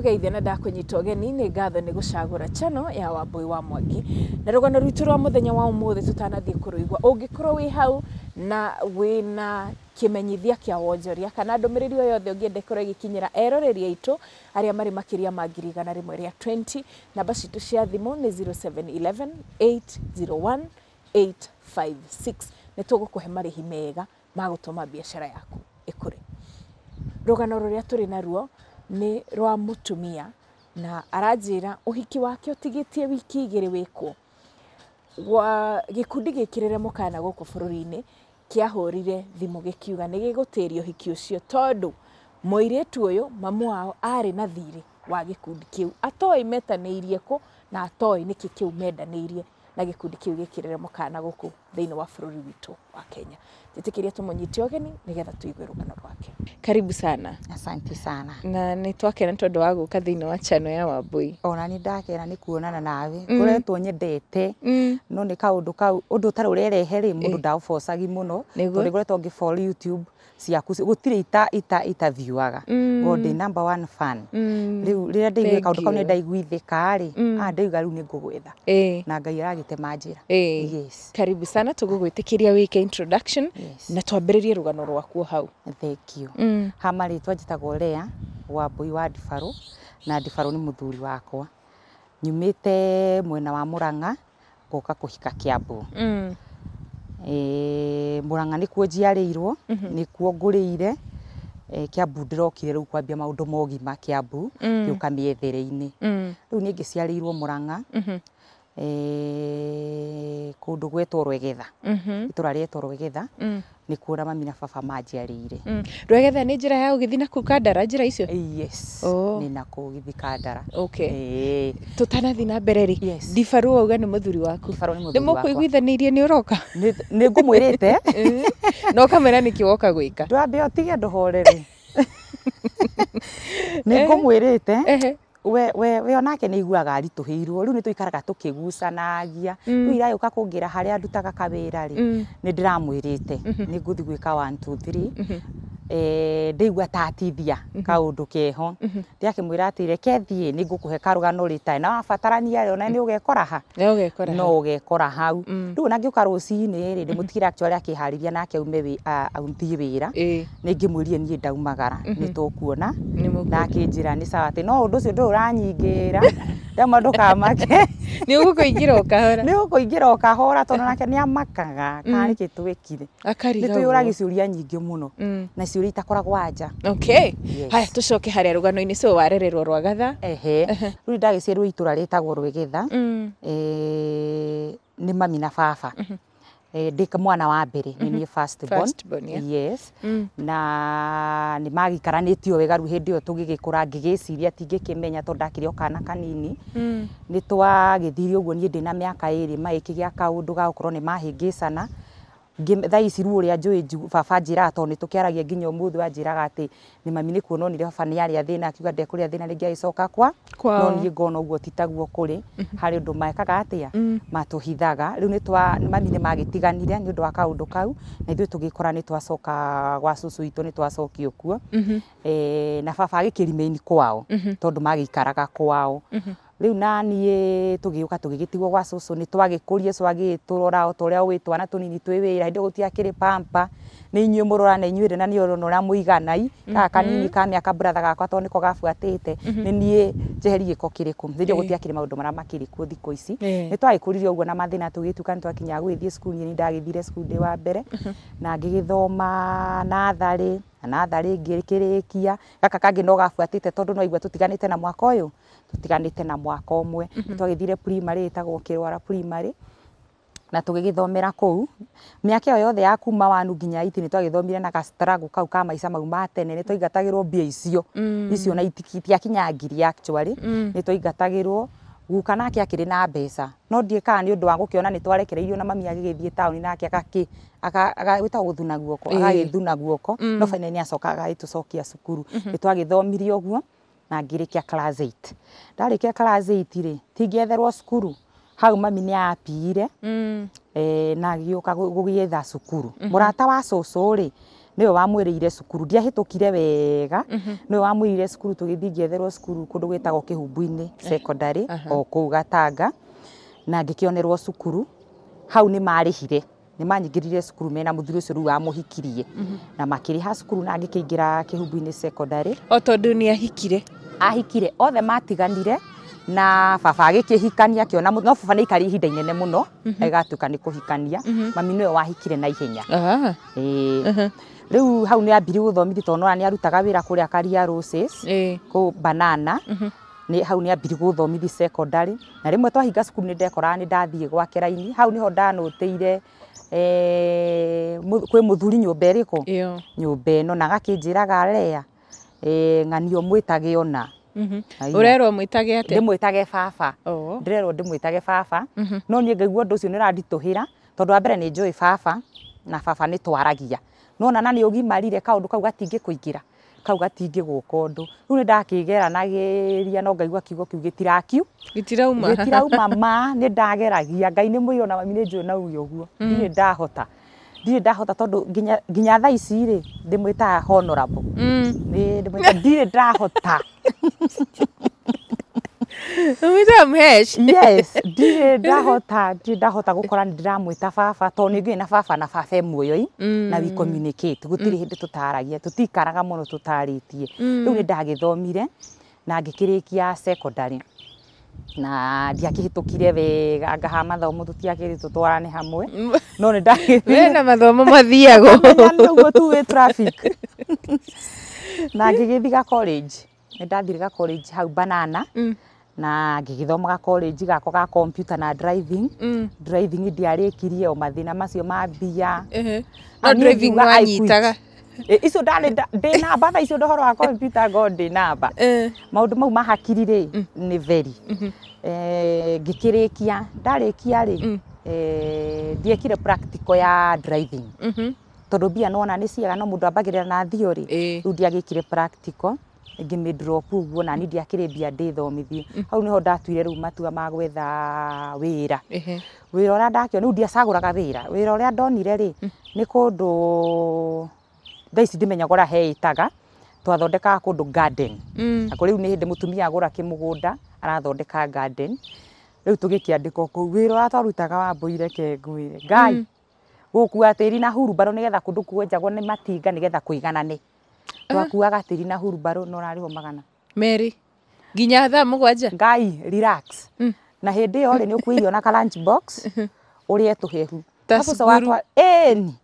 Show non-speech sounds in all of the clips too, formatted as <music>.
ndikugeithia na ndakunyita ugeni ni ngatho ni gucagura chano ya wambui wa mwangi na rugano rwitu rwa muthenya wa umuthi tutanathii kuruigwa ungikorwo wi hau na wina kimenyithia kia wonjoria kana ndumiriri o yothe ungienda ikorwo igikinyira eroreri aitu aria mari makiria ma ngiri igana rimwe ria 20 namba citu cia thimu ni 0711 801 856 nä tå gå kå he marä mega ma gå yaku ä kå rä rå naruo nä rwa mutumia na aranjä ra å hiki wake å tigä tie wiki igä rä wä kwo gä kundi gä kä rä re må kana gå kå bå rå ri-inä kä ahå rire thimå gä kiuga nä gä gå tä ria å hiki å cio tondå må tu å yå mamu wao arä na thirä wa gä kundi kä u atoä metanä irie kå na atoä nä kä kä u mendanä irie na gä kundi kä u gä kä rä re må kana gå kå thä inä wa bå rå ri witå wa kenya itikiria tumunyite ogeni nigetha tuigue rugano rwake karibu sana asante sana na ni twakena tondu wa guka thiini wa chano ya wabui ona ni ndakena ni kuonana nawe mm. kuretwo nyendete mm. no ni kaundu kau undu ta riu rerehe ri mundu ndaubocagi muno tondu ngoretwo follow youtube ciaku gutire ita ita itathiuaga ngo mm. rä number one fan kaå ndå kau nä ndaiguithä karä a ndaiga rä u nä ngå gwetha na ngai aragä te manjä yes. karibu sana tå gå gwä tä kä ria wä ke introduction na twambä rä rie rå gano rwakuo hau thengiå mm. ha marä two njätagwo rea wambui wa ndibarå na ndibarå nä må thuri wakwa nyumä te mwena wa må ranga ngoka kå hika kä ambu mm. Muranga nikuo njiarĩirwo mhm. nikuo ngũrĩire kiambu ndĩrokire rĩu kwambia maũndũ ma ũgima kiambu gĩũka mm. mĩethere-inĩ mm. rĩu niĩ ngĩciarĩirwo Muranga mhm. kundu gwetwo rwegetha mm-hmm. itura rietwo rwegetha mm. ni kuona mami na baba manjiarĩire mm. rwegetha ni njĩra ya ũgĩthiĩ na kandara njĩra icio eh, yes ni oh. na nakũu githi kandara okay. hey. na mbere rĩ yes. ndibarũ wauga ni muthuri waku nĩ mũkũiguithanĩirie nĩ ũroka nĩ ngũmwĩrĩte <laughs> eh. kamera ũkamena nĩkĩ woka gwĩka ndambe ũtige ndũhorere <laughs> ni ngumwirite we we we onake ni iguaga aritũhĩirwo rĩu nĩ tũikaraga tũkĩgucanagia rĩu mm. ira yũka kũngira harĩa ndutaga kawĩra rĩ mm. nĩ ndĩramwĩrĩte mm-hmm. nĩ ngũthi gwĩka 1 2 3 ndaigua ta atithia mhm. kaundu keho ndiakimwira mhm. atire kethie ni ngukuhe karugano rita na wabatarania ona ni ugekora mhm. ha no ugekora hau mm. riu na ngiuka ruciini ri ndimutigire actually akihariria nake aume authii wira ni ngimwirie nie ndaumagara ni tukuona na akinjira ni sawa ati no undu ucio ndu uranyingira <laughs> ndama ndukamake ni ugukuingira <laughs> ukahora ni ugukuingira ukahora tondu nake ni amakaga kana mm. ni kitwikire ni tuyuraga ciuria nyingi muno mm. na ciũria kora gwanja okay haya tucoke harĩa rugano ini cio warererwo rwagatha ehe rĩu ndagĩciarwo itũra rĩtagwo rwĩgĩtha mm. e, nĩ mami na baba eh -hmm mwana wa mbere ni mhm. ni first born, yes mm. na nä magäikaranä tio wega ru hindi ä yo tå gä gä kå ra ngä gä ciria tingä kä menya o kana kanini ni mm. nä twagä thiri å guo niä ndä na mä aka ä rä magä kä gä a kaå ndå gagå korwo nä mahä ngä cana thaa ici ruo rĩa njũĩ baba njĩraga to nĩ tũkĩaragia nginya ũmũthĩ wanjĩraga atĩ nĩ mami nĩ kuona onire baba nĩ arĩa thĩna akiuga ndekũrĩa thĩna rĩngĩ agĩcoka kwa no niĩ ngona ũguo ti taguo kũrĩ mm-hmm. harĩ ũndũ mekaga atĩa mm. matũhithaga rĩu mami nĩ magĩtiganire nĩ ũndũ wa kaũndũ kau na ithuĩ tũgĩkora nĩ twacoka gwa cũcũ witũ nĩ twacokio kuo mm-hmm. eh, na baba agĩkĩ kwao mm-hmm. tondũ magĩikaraga kwao riu na nie tugiuka tugigitigwo gwa cucu ni twagikurie cucu agiturora o ta uria wi twana tunini twi wira hindi gutiakiri pampa ni inyuĩ mũrorane inyuĩ rĩ na nĩ ũrona ũrĩa mũiganai mhm. gaka kanini ka mĩaka bratha gakwa tondũ nĩko gabuatĩte mhm. nĩ niĩ njeheri gĩko kĩrĩkũ thĩndĩ gũtiakĩrĩ maũndũ marĩa makĩrĩ kuo thikũ ici nĩ twagĩkũrire ũguo na mathĩna tũgĩtuka nĩ twakinya gũgĩthiĩ cukuru niĩ nĩ ndagĩthire cukuru ndĩ wa mbere mhm. na ngĩgĩthoma natharĩ na natharĩ ngĩkĩrĩkia gaka kangĩ no gabuatĩte tondũ no igua tũtiganĩte na mwaka ũyũ tutiganite na mwaka umwe mhm. twagithire primary itagwo kirwara primary na tugigithomera kuu miaka iyo yothe ya kuma wanu nginya iti ni twagithomire na ga struggle kau ka maica mau ma tene ni twaingatagirwo mbia icio mm. icio na itiakinya ngiri actually mm. ni twaingatagirwo guka nake akiri na mbeca no ndie kana ni undu wa gukiona ni twarekereirio na mami agigithie taoni nake aga wita guthuna guoko agagithuna guoko no finally mm. ni acoka agagitucokia cukuru mhm. ni twagithomirie uguo na ngirikia class 8 ndarikia class 8 ri tingietherwo cukuru hau mami ni apiire mm. e, na gioka gugietha cukuru murata mm-hmm. wa cucu ri ni we wamwä cukuru ndiahätå kire wega ni -hmm. nä we wamwä rä ire cukuru tå gä thiä cukuru kå ndå gwä secondary o kå gatanga na ngikionerwo kä cukuru hau ni marihire nä manyingä cukuru mena må thuri å cio rä u wamåhikirie mhm. na makä rä ha cukuru na angä kä ingä ra kä humbu-inä cekondarä o tondå nä ahikire ahikire othe matiganire na baba agä kä hikania akiona no baba nä aikari ihinda inene må no mhm. agatuä ka nä kå hikania mhm. mami nä we wahikire na ihenya rä u hau nä ambiri gå thomithia tondå nona nä arutaga wä ra kå rä a karia kå banana nä hau nä ambiri gå thomithia cekondarä na rä mwe twahinga cukuru nä ndekoraga nä ndathiä gwake raini hau nä ho ndanå tä ire kwä må thuri nyå mba ä rä kå nyå mba ä no na gakä njä raga rea ng'anio mwä tage ona å rerwo mwä tage atä ndä mwä tage baba ndä rerwo ndä mwä tage baba no niä ngaigua ndå å cio nä å randitå hä ra tondå wa mbere nä njå baba na baba nä twaragia na na nä å gimarire kaå ndå kau gatingä kå ingä ra kauga tingä gå ka å ndå rä u nä ndakä ndakägeranagä ria no ngaigua kiugo kä u gä tirakiu gä tirauma ma nä ndageragia ngai nä må irä ona mami nä njå nauge å guo mm. ndirä ndahota ndirä ndahota tondå nginya tha ici rä ndä mwä ta taga ndirä ndahota <laughs> mwita mhesh yes ndirä <laughs> ndahota ndirä ndahota gå kora nä ndä ramwä ta baba tondå nä ngä na baba na baba e muoyoi na wi mm. communicate gå tirä hä ndä tå taragia tå tikaraga må no tå tarä tie mm. rä u nä ndagä thomire na ngä kä rä kia secondary na ndiakihitukire wega ngaha mathomo tutiakiri tutwarane hamwe no ni ndagithina mathomo mathiago noguo tu wä traffic <laughs> na ngä gä thiga college nä ndathire ga college hau banana mm na ngigithomaga college gako ga computer na driving mm. driving ndiarikirie o mathina macio ma mbia uh -huh. no driving wanyitaga icio ndarĩ ndĩ namba tha icio ndohoro wa computer ngo ndĩ namba maũndũ mau mahakiri rĩ mm. nĩ veri mhm. ngĩkĩrĩkia ndarĩkia rĩ mm. ndiekire practical ya driving mhm. tondũ mbia nona nĩ ciega no mũndũ ambagĩrĩra na theory rĩu ndiagĩkire practical ngĩmĩ drop ũguo na niĩ ndiakĩrĩ mbia ndĩthomithie mm. hau nĩho ndatuire rĩu matua ma gwetha wĩra wĩra ũrĩa ndakĩona rĩu ndiacagũraga wĩra wĩra ũrĩa ndonire rĩ mm. nĩ kũndũ thaa ici ndimenyaga ũrĩa heĩtaga twathondekaga kũndũ garden mm. na rĩu nĩ hĩndĩ mũtumia agũra kĩmũgũnda arathondeka garden rĩu tũgĩkĩandĩkwo kũu wĩra ũrĩa twarutaga wambũire kengwĩre ngai gũkua tĩri na hurumbarũ nĩgetha kũndũ kuenjagwo nĩ matinga nĩgetha kũiganane twakuaga tiri na hurubaro na å rarä ho magana merä nginya thaa må ngai relax mm. na hä ndä ä yo rä nä å kuä iona ka å rä e tå hehu ni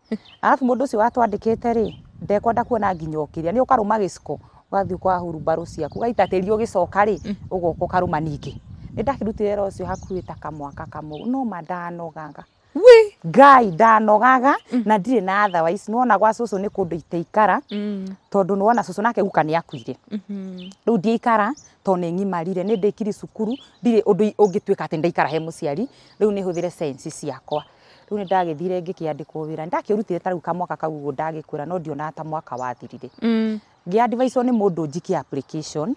arabu må ndå å cio watwandä kä te rä ndekwenda kuona nginya å kä rä a nä kwa hurumbarũ ciaku ũgaitatĩrio ũgĩcoka rĩ mm. ũgoka ũkarũma ningĩ nĩ ndakä rutire wĩra ũcio hakuhĩ ta kamwaka kamwe no mandanoganga wi ngai ndanogaga na ndirä na otherwise nona gwa cucu nä kå ndå iteikara mm. tondå nona cucu nake guka nä akuire mm-hmm. rä u ndiaikara to nä ngimarire nä ndä kiri cukuru ndirä å ndå å ngä tuä ka atä ndaikara he må ciari rä u nä hå thä re ciakwa rä u nä ndagä thire ngä kä andä kwo wä ra nä ndakä å rutire tarä u kamwaka kau guo ndagä kwä ra no ndionaga ta mwaka wathirire mm. ngä advicewo nä må ndå njikie application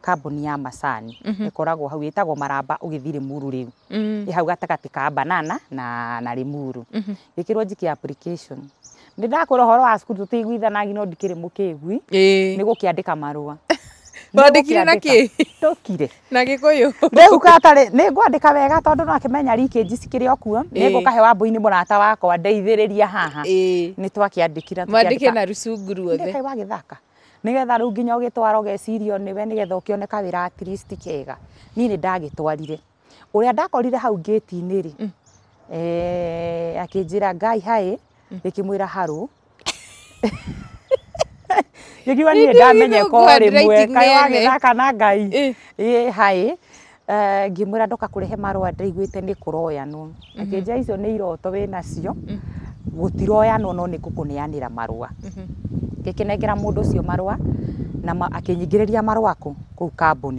kambuni ya macani mm -hmm. hau itagwo maramba ugithire muru riu mm -hmm. hau gatagati ka banana na na rimuru gikirwo mhm. mm -hmm. jiki application ndidakwira horo wa cukuru tutiguithanagi no ndikiri mukigwi ni gukiandika marua Twandikire <laughs> na ki? <laughs> Tukire. Na gikuyu. Riu katare ni ngwandika wega tondu no akimenya jisi cikiri okuo. Ni ngukahe wa ini murata wako wa ndeithiriria haha. Ni twakiandikira. Mwandike na rusunguru othe. wa githaka nigetha ru nginya ugitwara ugecirio niwe nigetha ukioneka wira at least kega ni ni ndagitwarire uria ndakorire hau gate inĩ ri mm. eh akijira ngai hai mm. ngikimwira haru <laughs> ngiuga niä ndamenyeka ko rä mwe kaä wagä thaka na ngai eh hai eh ra ndoka kurehe rehe marå ni ndaiguä te nä kå royanwo mm-hmm. icio nä iroto wä nacio mm-hmm. gå tiroyanwo no nä ngå kå neanä ra marå a mm-hmm ngäkinengera mundu ucio marwa na ma, marwa ria marua kå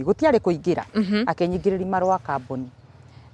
gutiari kuingira mhm. gå marwa kå ingä ra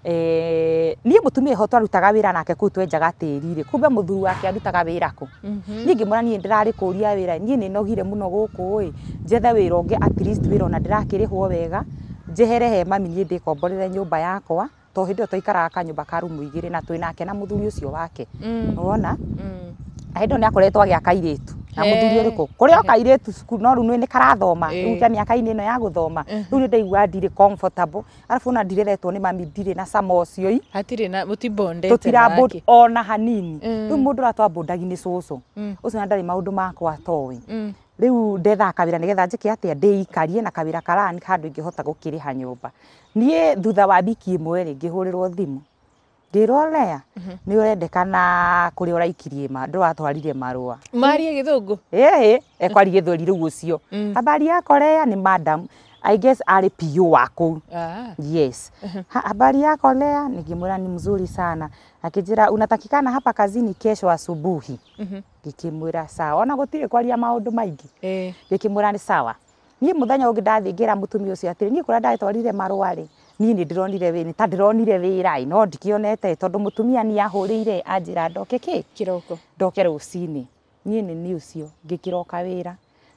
ee, mm niä må tumia ho twarutaga wä ra nake kå u twenjaga tä rirä kumbe må thuri wake arutaga wä ra kå mm -hmm. niä ngä mora niä ndä rarä kå ria wä ra niä nä nogire må no gå kå ä njethe wä ra å ngä wä ra ona ndä rakä rä hwo wega njehere he mami niä ndä komborere nyå yakwa to hä ndä ä yo twaikaraga kanyå mba ka rumu igä rä na twä nake na må thuri å cio wake mm. wona mm. hä ndä ä yo nä akoretwo agä aka irä tu na må thuri å rä kå kå rä o kairä tu cukuru no rä u nä karathoma eh. rä u mĩaka-inä ä no ya gå thoma eh. rä u nä ndaigua ndirä arabu ona ndiräretwo nä mami ndirä na cama å cio i tå tira ona hanini rä u må ndå å ratwambåndagi nä cåcå å cio na ndarä maå ndå makwa atoä rä u ndethaa kawä nä getha njä kä atä a ndä ikarie na kawä ra karani handå ingä hota gå kä rä ha nyå mba niä thutha wa mbiki ä mwe rä ngä hå rä rwo thimå ndirorera mhm. ni urendekana kuri uraikirie ma nduratwarire marua maria githungu eh ekwari githuri riu ucio mhm. habari ya korea ni madam I guess ari PO wako. Ah. Yes. Mhm. Ha, habari yako Lea? Nikimwona ni mzuri sana. Akijira unatakikana hapa kazini kesho asubuhi. Mhm. Ngikimwira sawa. Ona gutire kwaria maundu maingi. Eh. Ngikimwira ni sawa. ni muthenya ungi ndathingira mutumia ucio atiri nie kuria marua marwari. niä nä ndä ta ndä wä ra no ndä kä onete tondå må tumia nä ahå rä ire anjä ra ndoke kä ndoke rå cinä niä nä nä å cio ngä kä roka wä ra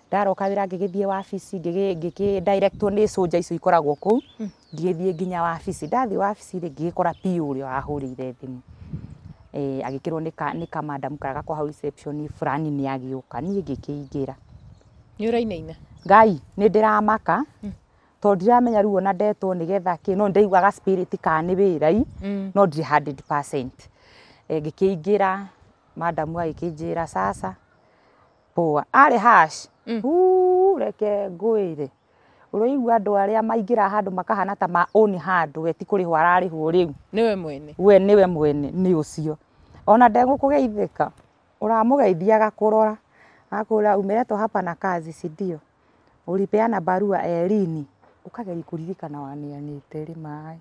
ndaroka wä ra ngä gä thiä wabici ngä kä nä cå nja icio ikoragwo kå u hmm. ngä thiä nginya wabici ndathiä wabicirä ngä gä kora pi å rä a wahå rä ire thimå agä kä rwo nä kamadamkaraga kwa haui burani nä agä å ka niä ngä kä ingä ra nä å rainaina ngai nä ndä ramaka mm. to ndiramenya rä u ona ndetwo ni getha ki no ndaiguaga spirit ka ni wirai no ndirä hundred percent eh, ngä kä ingä ra madamu agä kä njä ra sasa poa arä hash mm. reke ngå ä re å raigua andå arä a maingä ra handå makahana ta ma ni handå we ti kå rä ho ararä hwo rä u nä mwene we nä we mwene nä å cio ona ndegå kå geithä ka å ramå geithiaga kå rora akå ra umeretwo hapa na kazi sindio ulipeana barua elini ukageria kuririkana wanianite ri mai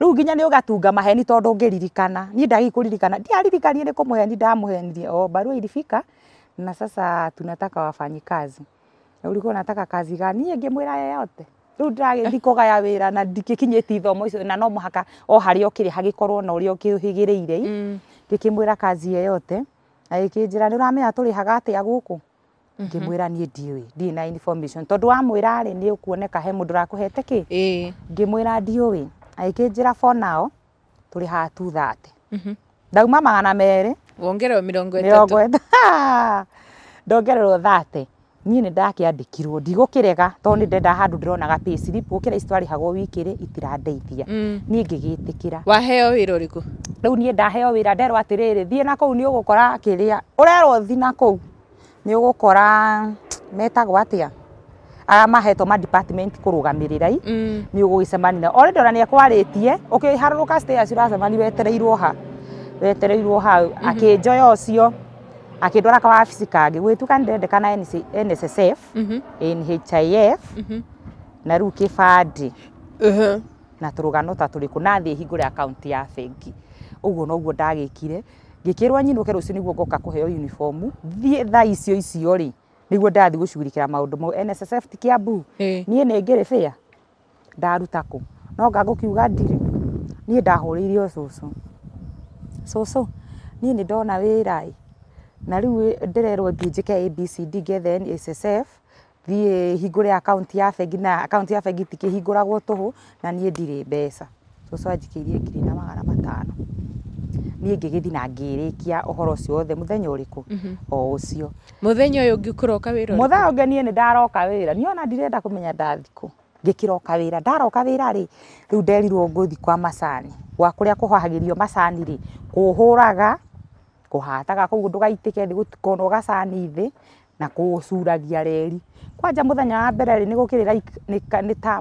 riu nginya ni ugatunga maheni tondu ngiririkana ni ndagi kuririkana ndiaririkanie ni kumuheni ndamuhenirie o barua ilifika na sasa tunataka wafanyikazi na ulikuwa unataka kazi gani ngimwira yeyote riu ndiragethi eh. kugaya wira na ndikikinyiti ithomo icio na no muhaka o haria ukiri hagikorwo na uria ukihigiriire mm. ngikimwira kazi yote agikijira ni uramenya turihaga atia guku Mm-hmm. ngimwira nie ndiwi ndi na information tondu wamwira ri ni ukuoneka he mundu rakuhete ki ngimwira ndiwi aikinjira for now turi ha tu thate mm-hmm. ndauma magana meri wongererwo mirongo itatu <laughs> ndongererwo thate niä nä ndakä andä kirwo ndigå kä rega tondå nä ndenda handå ndä ronaga gå kä ra itwarä hagwo wiki rä itirandeithia mm. niä ngä gä tä kä ra waheo wä ra å rä kå rä u niä ndaheo wä ra nderwo atä rä rä thiä na kå u nä å gå kora kä rä a å rerwo thi na kå u nä å gå kora metagwo atia arä a ma kå rå gamä rä rai mm. nä å gå gä cemani nao orä ndona nä ekwarä tie å kä harå ka wetereirwo ha wetereirwo hau mhm. akä njoya å cio akä ndwara kawabici kangä gwä tuka nä ndendekana nssf mhm. nhif mhm. na rä u kä bandä na tå rå gano ta tå rä kå na thä hingå re akaunti ya bengi å guo noguo ndagä kire ngikirwa nyinuke rucio niguo ngoka kuheo uniform thie tha icio icio ri niguo ndathi gucugurikira maundu mo NSSF ti Kiambu nie ni ngire fea ndaruta ku no ngagå kiuga ndirä niä ndahå rä ire å cåcå cåcå niä nä ndona wä ra na riu u ndärerwo ke abcd ngethe ssf thie hingå re akaunti ya bengi na akaunti ya bengi tikä hingå ragwo tå na niä ndire mbeca cåcå anjikä ngiri na magana matano niä ngä gä thi na ngä rä kia å horo å cio wothe må thenya å rä mhm. kå o å cio må thenya å yå ngä kå roka wä ra må thenya å ngä niä nä ndaroka wä ra niona ndirenda kå menya ndathikå ngä kä roka wä ra ndaroka wä ra rä rä u nderirwo ngå thi kwa macani gwa kå rä a kå hahagä rio macani rä kå hå raga kå hataga koguo ndå gaitä ke thä gå tikona gacani thä na kå curagia reri kwanja må thenya wa mbere rä nä gå kä rä ra nä ta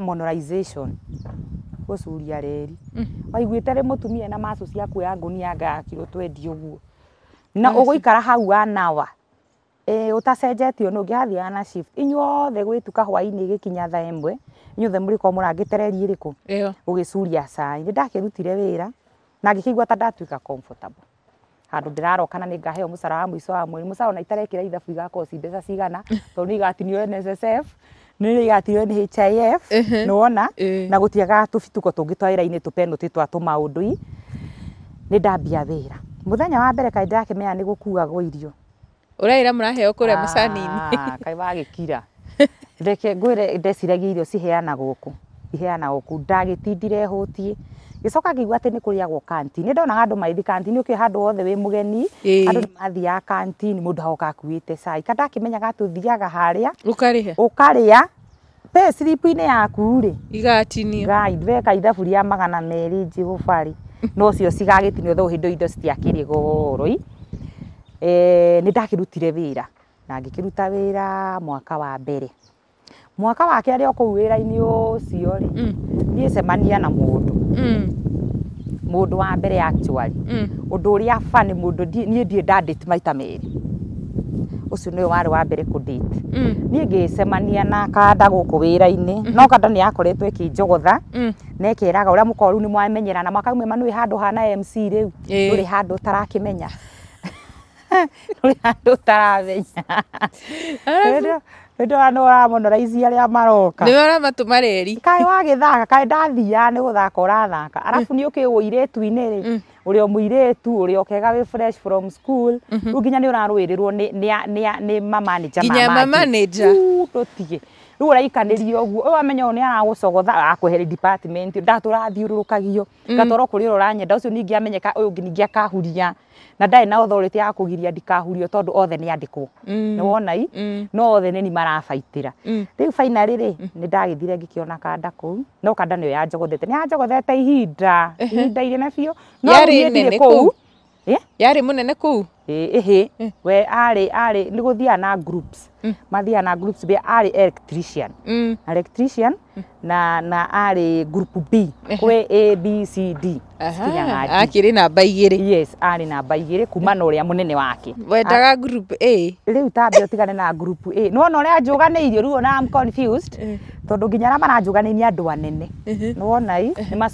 gucuria reri mm. waiguite ri mutumia na macu ciaku ya ngunia ga kiro twendi uguo na uguikara hau anawa utacenjetio nä å ngä na shift inyuothe gwä tuka hwainä gä kinya tha ämwe inyuothe må rä korwo må rangä cai nä ndakä rutire na ngä ta ndatuä ka handå ndä rarokana nä ngaheo må wa må wa mweri må ona itarekä ithabu igakorwo ci mbeca cigana tondå nä igatinio NSSF nä gatigio nä HIF nä wona na gå tiaga tå bituko tå ngä twawä-ra-inä tå penå twa tå maå ndå i nä ndambia wä ra må thenya wa mbere kaä ndärakĩmenya nä gå kuagwo irio å raä raheo kå rä a ah, macanini <laughs> kaä wagä kira reke ngwä re ndeciragia irio ciheanagwo kå iheanagwo kå ndagä tindire hå tie gicoka ngiuga ati nä kå rä ni kantini ndona handå maithi kantini å kä handå othe wä må geni andå nä mathiaga kantini må ndå kuite sai te cai kana thiaga haria thiaga harä pe å karä yaku ri inä yaku-rä igatinioeka ithabu rä magana merä jehobarä no cio cigagä tinio thå hä indo citiakä rä goroi nä ndakä rutire wä ra na ngä kä ruta wä ra mwaka wa mbere mwaka wake arä a kå u wä ra-inä å cio rä mm. thiä cemania na må ndå må mm. ndå wa mbere actually å mm. ndå å rä a ba nä må ndå niä ndiä ndandä maita merä å cio nä å warä wa mbere kå ndate niä ngä cemania na kanda gå kå wä ra-inä mm-hmm. no kanda nä yakoretwo ä kä njogotha na kä raga å rä a må korwo rä u nä mwamenyerana mwakaumä ma nä ä handå hana mc rä u å rä handå å tarakä menya <laughs> ndå rä handå å taramenya ndo ya no ramonoraizia ria maroka ni wera matuma reri kai thaka kaä ndathia ni guthaka urathaka arafu ni uki rä ini ri mm. uri o muiretu uri å kega wi fresh from school mhm. riu nginya ni uraruirirwo ni mama manager nginya mama ndå tigä riu uraikaniria uguo uyu amenya uyu ni aragucogotha akuhere department ndatura thiururukagio mm. ngatwarwo kuri ura uranyenda ucio ningi amenyeka uyu ningi akahuria na ndarä na authority ya kå giria ndikahurio tondå othe nä andäkwo mm. ni nä mm. no othe ni ni marabaitĩra rä finally rä nä ndagä thire kä ona kanda kå u no kanda nä yo yanjogothete nä yanjogothete ihinda ihinda irä na no nä kå u Eh? yarä må nene kå u ähä eh. we arä arä nä gå thiaga na groups mm. mathiaga na groups be arä electrician mm. na electrician mm. na na arä group b eh. kwä a b c d akä rä namba igä rä yes arä namba igä rä kuma na å rä a må nene wake wendaga group a rä u tambe å tigane na group a nona å rä a njå ganä irio rä u ona tondå nginya arä a maranjå ganä irie andå anene nä wona nä ma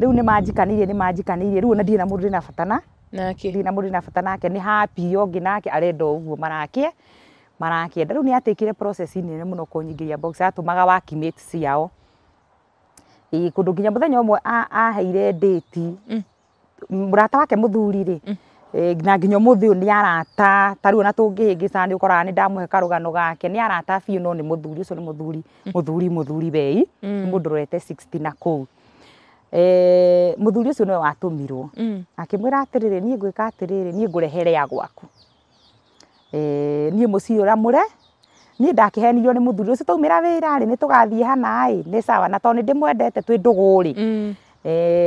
riu ni manjikanirie ni manjikanirie riu ona ndire na mundu ndire na batana nake ndire na mundu ndire na batana nake ni happy ongi nake arenda uguo marakie marakienda riu ni atikire process nene muno kunyigiria box atumaga wa kimate ciao ii kundu nginya muthenya umwe aheire date murata mm. wake muthuri ri mm. na nginya muthi ni arata taru mm. na tungihingicana ni ukoraga ni ndamuhe karugano gake ni arata biu no ni muthuri ucio ni muthuri muthuri muthuri bei mundu rwete 60 na kuu muthuri ucio niwe watumirwo mm. akimwira atiriri nie ngwika atiriri nie ngurehere ya gwaku nie mucii uria mure nie ndakihenirio ni muthuri ucio twaumira wirari ni tugathie hana i ni sawa na tondu ndimwendete twi nduguri mm.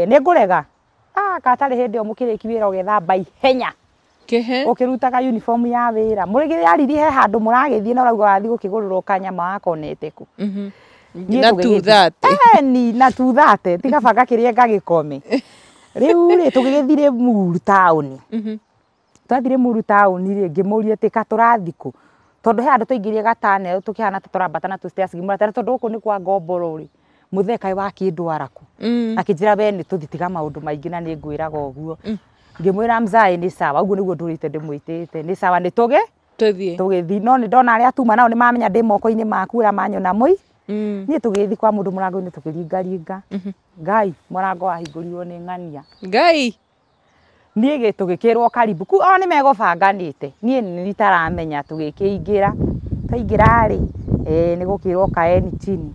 ni ngurega katari ah, hindi o mukiriki wira ugethamba å kä uniform ya wira murigirari he handu muragithie na urauga wathi gukigurira kanyama wakoneteku ni na tuthate ti kabanga kä rä a ngagäkome rä u rä tå gä thire mhm. twathire muru taåni rä ngä må ria tä he andå twaingä gatane tå kä na tå ciacigimåratane tondå gå kå nä kwa ngomboro rä må wa kä ndwara mm. we nä tå thitiga maå na nä ngwä raga å guo mm. ngä sawa å guo nä guo ndå sawa nä tå gä tå no nä ndona arä tuma nao nä mamenya ndä moko-inä maku å manyona må ni tå gä kwa må ndå må rango-inä tå gä ringaringa mm-hmm. ngai må wa hingå rirwo nä ng'ania ngai niä gä tå gä kä rwo karibu kuu o nä megåbanganä te ni nitaramenya tå gä kä ingä ra twaingä rarä nä gå kä rwo kaeni chini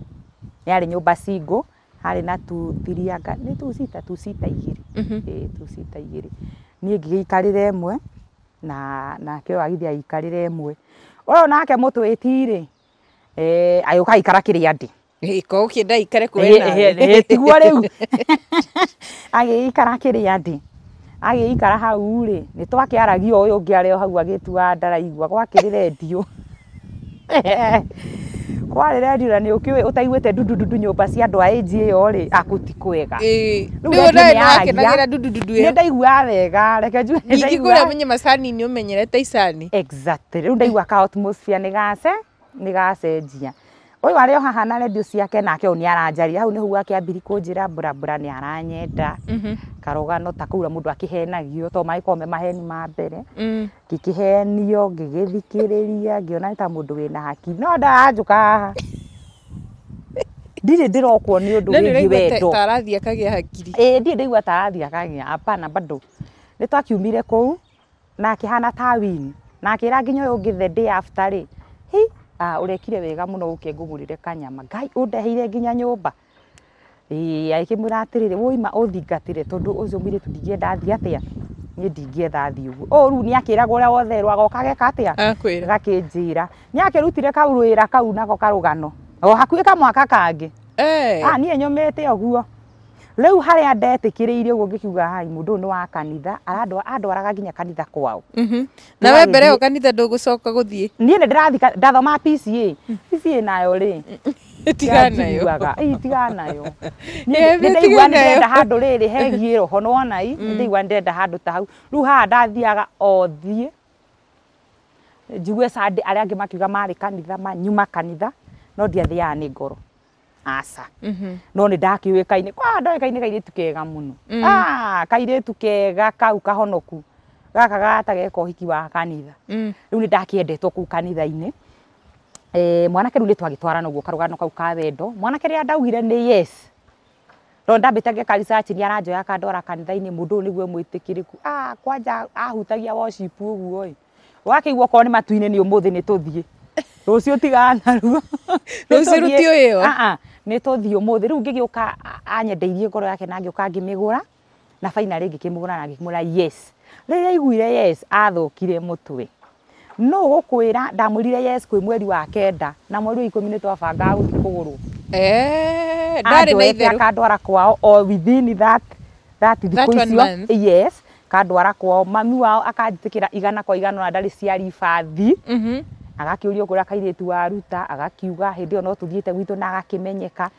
ni arä nyå mba cingå harä na tu nä tucita tucita igä rä mm-hmm. tucita igä rä niä ngä gä ikarä ra ä mwe na nake å agithia ikarä ra ä mwe å yå nake må twä ti eh ayo ikara kiri andi ko ki ikare ku ena eh, eh, eh, tiguo riu <laughs> <laughs> agi ikara kiri andi agi ikara hau ri ni twakiaragio uyu ungi ari hau agitua ndaraigua gwakiri redio <laughs> kwarä rendio na nä å kä å te ndundundundu nyå mba cia andå a ĩnji ä yo rä aku ah, ti kwega nä ndaigua wega rekeningä kå rä a menye macani nä å menyerete exactly ndaigua ka nä gace nä gacenjia å yå arä o haha na rendio ciake nake å yå nä aranjaria hau nä hau akĩambiri kå njä ra mbura nä aranyenda mhm. karogano ta kå ra må ndå akä henagio to magä korwo me maheni ma mbere mm. ngĩkä henio ngĩgä thikä rä ria ngä ona nä ta må ndå wä na haki no ndanjå ka haha ndirä ndä rokwo nä å ndå wä giä wendo tarathiä akagä hakiri ä ndirä ndaigua tarathiä akagä apana bado nä twakiumire kå u na akä hana tawini na akä ra nginya å yå ngä the day after rä hi urekire ah, wega muno uke ngugurire kanyama ngai undeheire nginya nyumba ii akimwira atiriri woima uthingatire tondu ucio mwiritu ndingienda athi atia niä ndingietha thi å guo å rä u nä akä ragwo å rä a wothe rwago kageka atä a gakä ra nä akä rutire kaurå ra kau nako karå gano o hakuä kamwaka kangä ah, niä nyå mä te å guo rĩu harĩa ndetĩkĩrĩire ũguo ngĩkiuga hai mũndũ ũyũ nĩ wa kanitha andwaraga nginya kanitha kwao mm-hmm. na we mbere ĩyo kanitha ndũgũcoka gũthiĩ niĩ nĩ ndĩrathiĩ ndathoma PCA mm. PCA nayo rĩ tiganayoiga tiganayo nĩndaigua nĩndenda handũ rĩrĩ hegiĩ roho nĩwona i nĩndaigua mm. nĩndenda handũ ta hau rĩu haha ndathiaga o thiĩ njigue candĩ arĩa angĩ makiuga marĩ kanitha manyuma kanitha no ndiathiaga nĩ ngoro aca mhm. no nä ndakäåäkaine kwa ndoäkaine kairä tu kega må no mm. ah, kairä tu kega kau kahonoku gaka gatageka å hiki wa kanitha mm. rä u nä ndakä endetwo kå u kanitha-inä e, mwanake rä u nä twagä twarana å guo karå kau ka wendo mwanake rä a ndaugire nä yes no ndambä te ngeka research nä aranjoya kandora kanitha-inä må ndå å yå nä guo mwä tä kä rä ku ah, kwanja ahutagia worship å guo ä wakä iguo korwo nä matu-inä nä å må thä nä tå thiä <laughs> rå cio tigana ruo rå cio rå tiå ä nä tåthiä å riu ngigiuka rä u anyendeirie ngoro yake na ngiuka ngimigura na baina ringi kimugura na ngimura yes rä rä aiguire yes athukire mutwe no gukwira kwä yes kwä mweri wa kenda na mweri wa ikå mi nä kuguru gå thiä kå gå rwo akandwara kwao o within that that thikå icio yes kandwara kwao mami wao akanjä igana kwa igana na ndarä ciaribathi mm-hmm agakiuria ukura kairitu waruta agakiuga hindi ona tuthiite gwitu na agakimenyeka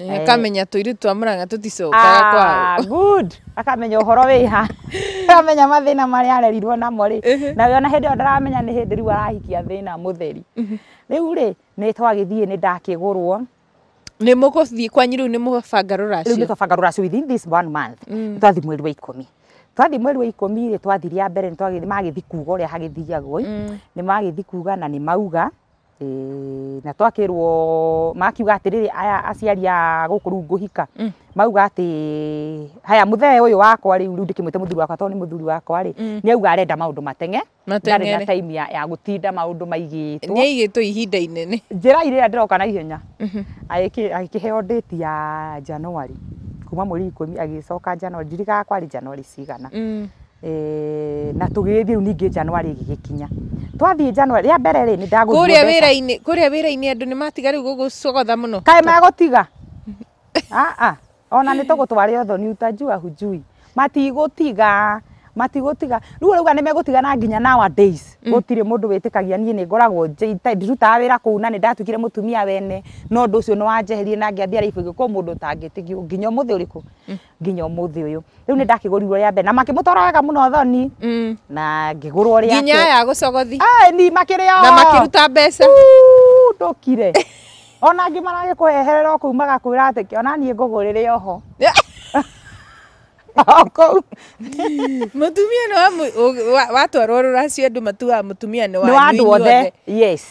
eh, akamenya tuiri twa muranga tuticokaga ah, kwa good akamenya uhoro wi ha <laughs> akamenya mathina maria arerirwo namo ri na ona hindi ona ndaramenya ni hindi riu arahikia thina mutheri riu ri ni twagithie ni ndakigurwo ni mukuthii kwanyu riu ni mubanga ruracio riu ni twabanga ruracio within this one month mm. twathi mweri wa ikumi twathi mweri wa ikumi rä twathiri ya mbere magäthi kuga å rä a hagäthiagwo mm. nä magäthi kuga na nä mauga na twakirwo makiuga atiriri aya aciari a guku riu nguhika mm. mauga ati haya muthee uyu wakwa riu riu ndikimwite muthuri wakwa tondu ni muthuri wakwa ri mm. ni auga arenda maundu matenge ndarä na time ya gutinda maundu maigitwo ni aigitwo ihinda inene njira irä a ndiroka na ihenya agä kä heo ndäti ya januari kuma mweri ikumi agicoka January ndirigaga kwari January cigana mm. e, na tugithie riu ningi kinya igigikinya twathii rä ya mbere ri ni ndagukuria wira-ini kuria wira-ini andu ni matiga riu gugucogotha muno kae megutiga a <laughs> a ah, ah. ona ni twarä othoni utajua hujui tiga matigutiga riu rauga nä megutigana nginya nowadays mm. gutirä må ndå wä tä kagia niä ngoragwo ndirutaga wä ra kå na nä ndatuä mutumia wene no ndå å cio wanjeherie na ngä ambia raibu ä gä korwo nginya å må mm. nginya å må thä å yå rä gå rirwo rä mbere na makä må twara wega må no thoni mm. na ngä gå rwo nginya ya gå cogothi ni makä rä o na makä mbeca ndå kire <laughs> ona angä maragä kå heherera kå u magakwä ra atä rä rä kau mutumia nä wa watwarwo rå racio andå matuaga mutumia ni wa andå othe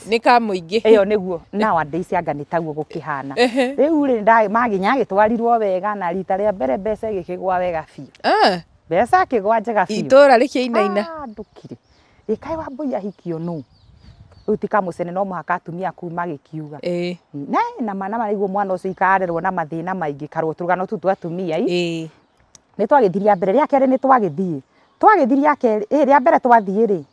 nä ka må ingä ä yo nä guo nowadays anga nä taguo gå kä hana rä u rä maginya agä twarirwo wega na rita rä a mbere mbeca ä gä kä gwa wega biå ah. mbeca akä gwa njega biå itå ra rä kä inaina ah, ndå kire ä kaä wa mbåi ahikio nå rä u ti kamå no må haka atumia kuu magä kiuga na mana maraiguo mwana å cio ikarerwo na mathä na maingä karwo tå tu gano tå twatumia ni twagithiri ya mbere keri ni twagithii twagithiri twagäthiri yakerä rä a mbere twathii ri ni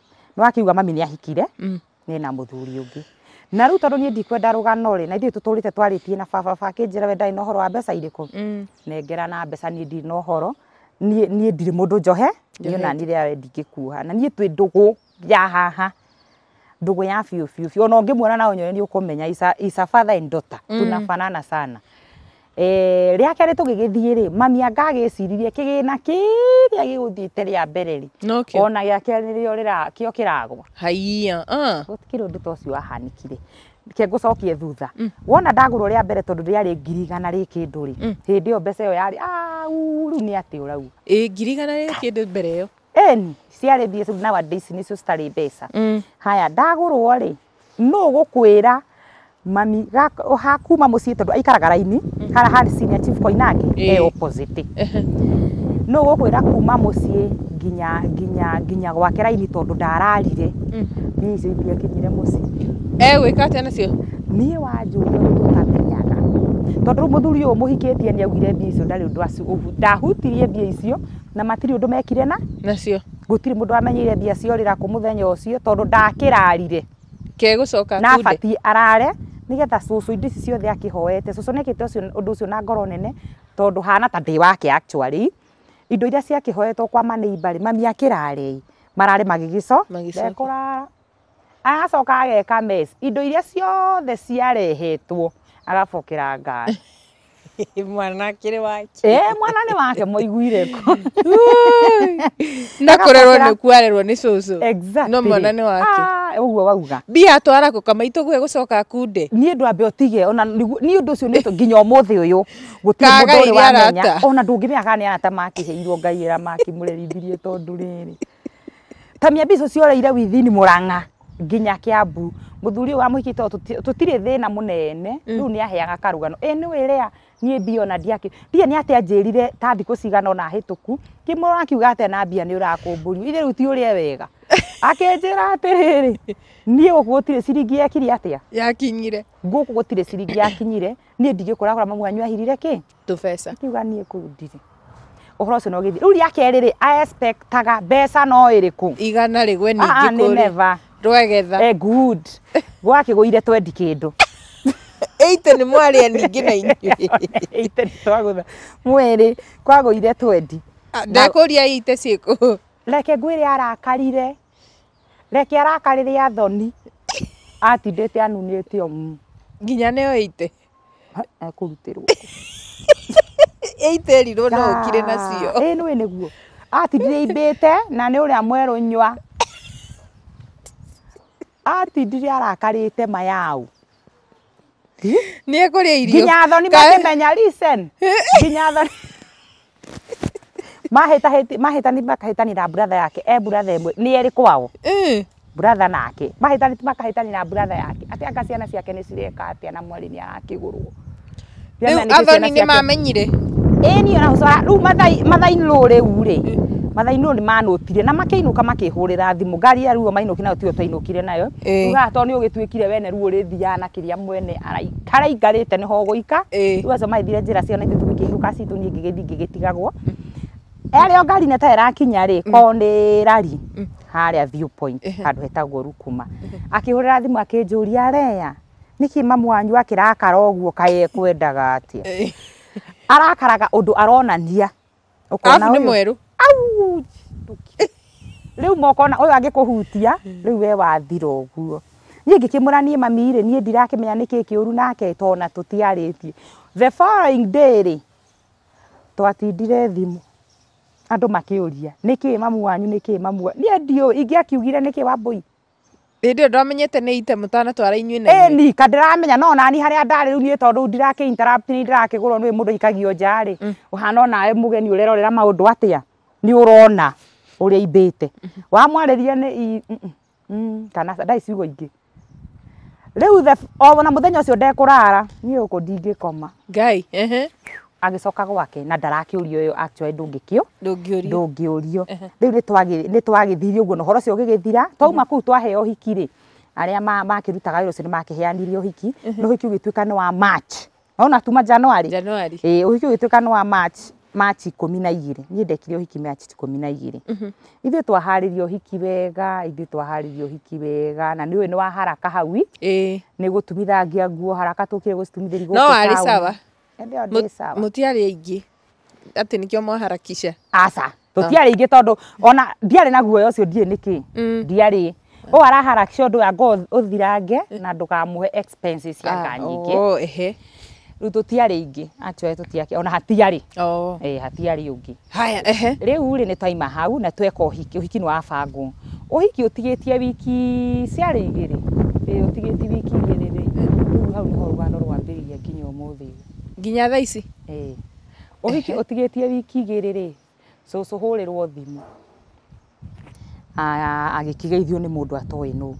wakiuga mami ni ahikire mm. ni na muthuri ungi na rä tondu tondå niä ndikwenda rugano ri na ithuä tuturite twaritie na bababa akä njä we ndarä na å horo wa mbeca irä kå mm. nengera na mbeca niä ndirä na å horo niä ndirä må ndå njohe niä na nirä awe ndingä kuoha na niä twä ndugu ya haha ndå gå ya biå biå biå ona å ngä muona na å nyone nä å kå menya isabadha indota mm. tunafanana sana Eh, rä a kerä tå gä gä thiä rä mami angagä ciririe kä gä na kä rä a gä gå thiä te rä a mbere rä ona gä a kerä rä o kä o kä ragwa haia kä rå ndå ta å cio wahanikire ke ngå cokie thutha wona ndagå rwo rä a mbere tondå rä arä ngiri igana rä kä ndå rä mm. hä ndä ä yo mbeca ä yo yarä au rä u nä atä å rau ä ngiri rä kä ndå mbere ä yo eni ciarä thiä nowadays nä cio citarä mbeca mm. haya ndagå rwo rä no gå kwä ra mami ha kuma mucii tondu aikaraga raini mhm. hara hari senior chief koinange eh. e opposite no gukwira kuma mucii nginya nginya nginya gwake raini tondu ndararire bicimbi mhm. akinyire mucii egwika atia nacio niä wanjåria å tåtamenyaga tondå rä u må thuri å yå må hikätie nä augire mbia icio ndarä å ndå ndahutirie mbia icio na matirä å ndå mekire na nacio gå tirä må ndå amenyeire mbia ciorä ra kå må thenya å cio tondå ndakä rarire kegå coka nabatiä arare nigetha cucu indo ici ciothe akihoete cucu niekite ucio undu ucio na ngoro nene tondu hana ta ndi wake actually indo iria ciakihoetwo kwa maneiba ri mami akirare marare magigico ndekurara agacoka ageka mess indo iria ciothe ciarehetwo agabokera ngari <laughs> <laughs> mwana akire wake eh mwana ni wake muiguire ko na kurerwo ni kwarerwo ni cucu exactly no mwana ni wake ah uguo wauga bia twara ko kama itugwe gucoka kunde ni ndu ambe utige ona ni ndu ucio ni nginya umuthi uyu gutire mundu uri wamenya ona ndungimiaga ni arata makiheirwo ngai ira makimurerithirie tondu riri tamia mbico cioreire withini muranga nginya Kiambu muthuri wa muhikito tutire thina munene mm. riu ni aheaga karugano ä ni wä rä a niä mbia ona ndiakä mbia nä atä anjä ta thiku cigana ona hituku kimora kiuga kä na mbia ni å ithe mbå rio ti å e wega <laughs> akä atiriri ra atä rä rä niä gå kå gå tirä ciringi yekire atä a yakinyire gå kå gå ciringi yakinyire niä ndigä kå ragå ra ahirire ki tå mbeca kiuga nie kå u ndirä uhoro ucio no githii riu riakerä rä aexpectaga mbeca no iriku igana rigwe gwe ningä rwegetha eh good gwakigwire twendi kindu eite nä mwarä ningä na inyuäite nä twagåtha mwärä kwagåire twendi ndekå ria ite ciäkå reke ngwä rä arakarire reke arakarä re athoni atindä te anunä te omu nginya nä oite kå rutä rwo <laughs> eite rirwo no kire nacio ä nä guo atindire imbä te na nä å rä a mwerå atindire arakarite mayau nä ekå irio nginya thoni makimenya listen <laughs> nginya thoni mahitani ni brother yake e brother emwe nä erä kwao brother nake mahitaniti ni buratha yake atä anga ciana ciake nä cireka atä na mwarä ni arakä gå rwo rä u athoni mamenyire ĩni ona ru gũcora rĩu mathaini rũ rĩu rĩ eh. mathaini rũ nĩ manũtire na makĩinũka makĩhũrĩra thimũ ngari ya ruo mainũki nayo tiyo twainũkire nayo eh. ugaga to nĩ ũgĩtuĩkire wene ruo ũrĩthiaga na kĩrĩa mwene karaikarĩte nĩho ũgũika rĩu eh. acio mahĩthire njĩra ciao na ithuĩ tũgĩkĩhĩũka citũ niĩ ngĩgĩthiĩ ngĩgĩtigagwo mm. yarĩ o ngari nĩ ta ĩrakinya rĩ mm. korwo nĩ rari mm. harĩa viewpoint handũ hetagwo Rukuma akĩhũrĩra thimũ akĩnjũria Leah niki mamu wanyu akĩrakara ũguo kaĩ ekwendaga atĩa arakaraga undu aronania ukona ni mweru au riu mokona uyu angikuhutia riu we wathira uguo niä ngä kä må ra niä mami rä niä ndirakä menya nä kä kä å ru nake tona tå tiarä tie the following day ri twatindire thimå andå makä å ria nä kä mamu wanyu nä kä mamu niä ndiå ingä akiugire nä kä i ndi ndo menyete ni ite mutana twara inyu ne eh ni ka ndiramenya no nani hari andari ri tondu ndirake interrupt ni ndirake guro ni mundu ikagio ja ri uhana mm. na e mugeni urerorera maundu atia ni urona uri ibite mm-hmm. wa mwareria ni mm kana sa dai sigo ige leu the o na muthenya ucio ndekurara ni uko ndingikoma ngai ehe agicoka gwake na ndarakĩũrio yo actually ndũngĩkio ndũngĩũrio rĩu nĩ twagĩthire ũguo na ũhoro ũcio ũgĩgĩthira twauma kũu twaheo hiki rĩ arĩa makĩrutaga wĩra ũcio nĩ makĩheanire ũhiki na ũhiki ũgĩtuĩka nĩ wa march ona tuma januari ĩĩ ũhiki ũgĩtuĩka nĩ wa march march ikũmi na igĩrĩ niĩ ndekire ũhiki march ikũmi na igĩrĩ ithuĩ twaharĩria ũhiki wega ithuĩ twaharĩria ũhiki wega na niwe ni wa haraka hawi eh ni gutumithangia nguo haraka tukire gutumithiri gũkũ no ari sawa mutiari aingi ati nikio mwaharakisha aca tutiari ah. aingi tondu ona ndiari na guoya ucio ndiri niki mm. ndiari å mm. araharakisha å ndå anga thirange na ndå kamå he ciaka nyingä ehe rä u tå tiarä ingä atoe tå tiake ona hatiarä oh. hatiarä å ngä rä u rä nä twaima hau na tweka å hiki å hiki nä wabangwo å tigä tie wiki ciarä igä rä å wiki igä rä rä hau nä ho rå nginya å nginya tha ici å hiki å tigä tie wiki igä rä rä cå cå hå rä rwo thimå agä kä geithio nä må ndå atoä nå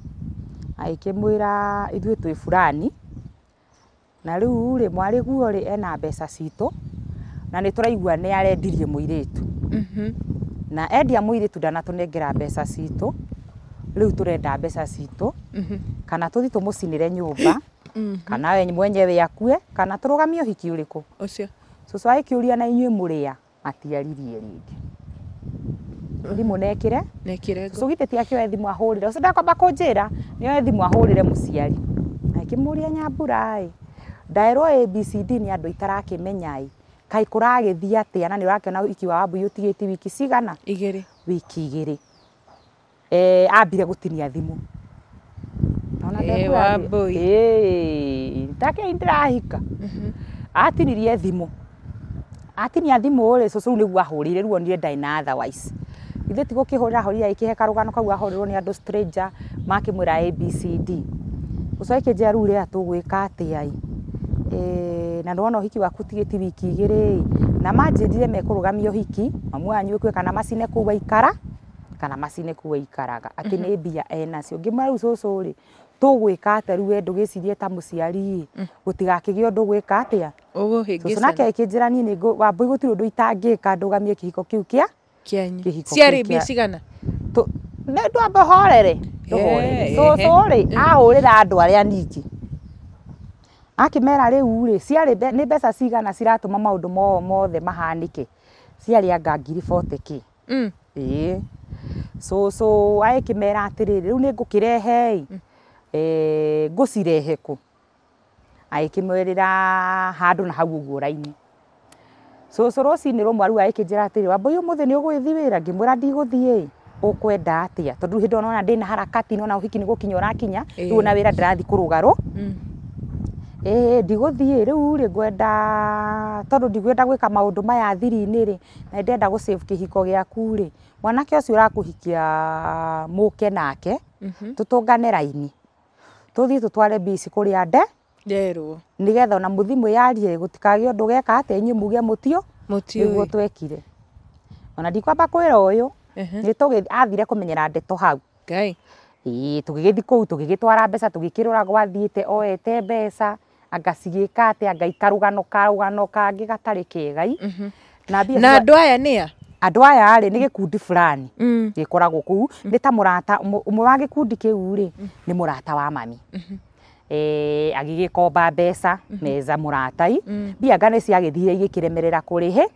agä kä mwä ra ithuä twä burani na rä u rä mwarä guo rä ena mbeca citå na nä tå raigua nä arendirie må irä tu mhmm. na endia må irä tu ndanatå nengä ra mbeca citå rä u tå renda mbeca citå mhmm. kana tå thi tå må cinä re nyå mba Mm-hmm. kana mwenye we akue kana tå rå gamia å hiki årä kåagä kå ria na iyum ramatirirthikäeitithimhrenk mm. athimhå rä remå cirimwandaraä eyakå ragä thia tä akahikimbå tigä ti wki cigana wiki igä rä ambire gå tinia thimå Ewa mbui. Ĩĩ, nitake nĩndĩrahika. Atinirie thimũ. Atinia thimũ rĩ, cũcũ rĩu nĩguo ahũrĩire rĩu onire ndarĩ na otherwise. Ithuĩ ti gũkĩhũrĩra ahũrĩire agĩkĩhe karũgano kau ahũrĩirwo nĩ andũ stranger makĩmwĩra ABCD. Cũcũ akĩnjĩra rĩu rĩrĩa tũgwĩka atĩa ĩ, na nĩwona hiki waku ũtigĩtie ti wiki igĩrĩ na manjĩrire mekũrũgamia ũhiki, mamu wanyu ũkue kana macine kũu aikara, kana macine kũu aikaraga, atĩ nĩ mbia enacio. Ngĩmwĩra rĩu cũcũ rĩ tugwika atä rä u we ndå gä cirie ta må ciari mm. gå tigakä gä a å ndå gwä ka atä a cå nake kä njä ra niä wambå gå tirä å ndå itangä ka ndå gamie kä hiko kä u kä ambe horere ee, cåcå rä ee. ahå rä ra andå arä a ningä akä mera rä u rä mbeca cigana ciratå ma maå ndå mothe mahanä ke ciarä anga ngiri bote kä ä mm. cåcå agä kä mera atä rä rä rä u ngå kä rehe ngucirehe ku agikimwirira handu na hau uguo mm. mhm. raini so rucinä rå mwe rä aikinjira agäkänjä ra atä muthe ni thä wira ngimwira gwä guthie ukwenda atia tondu mwä ra ona ndina harakati ona uhiki ni gukinya urakinya kinya na wira ndirathi kurugaru eh kå rå garå ndigå ngwenda tondu ndigwenda gwä ka maå maya thiri-inä ri na ndenda gu save kihiko gä aku rä mwanake å urakuhikia muke nake tå tå raini tuthii tutware mbici kuri nde nderwo nigetha ona muthimu yarie gutikage undu geka ate nyi muge mutio niguo twekire ona ndikwamba kwira uyu ni tugi athire kumenyera ndeto hau ngai ii tugigithi kuu tugigitwara mbeca tugikirura gwathiite oete mbeca angacigika ati angaika rugano karugano kangi gatari kegai na andu aya a andå aya rä nä mm. gä kundi burani mm. gä koragwo kå u mm. nä ta må rata mwe wa gä kundi kä u rä nä må rata wa mami mm-hmm. agä gä komba mbeca mm-hmm. meza må ratai mbianga nä ciagä thire igä kä remerera kå rä he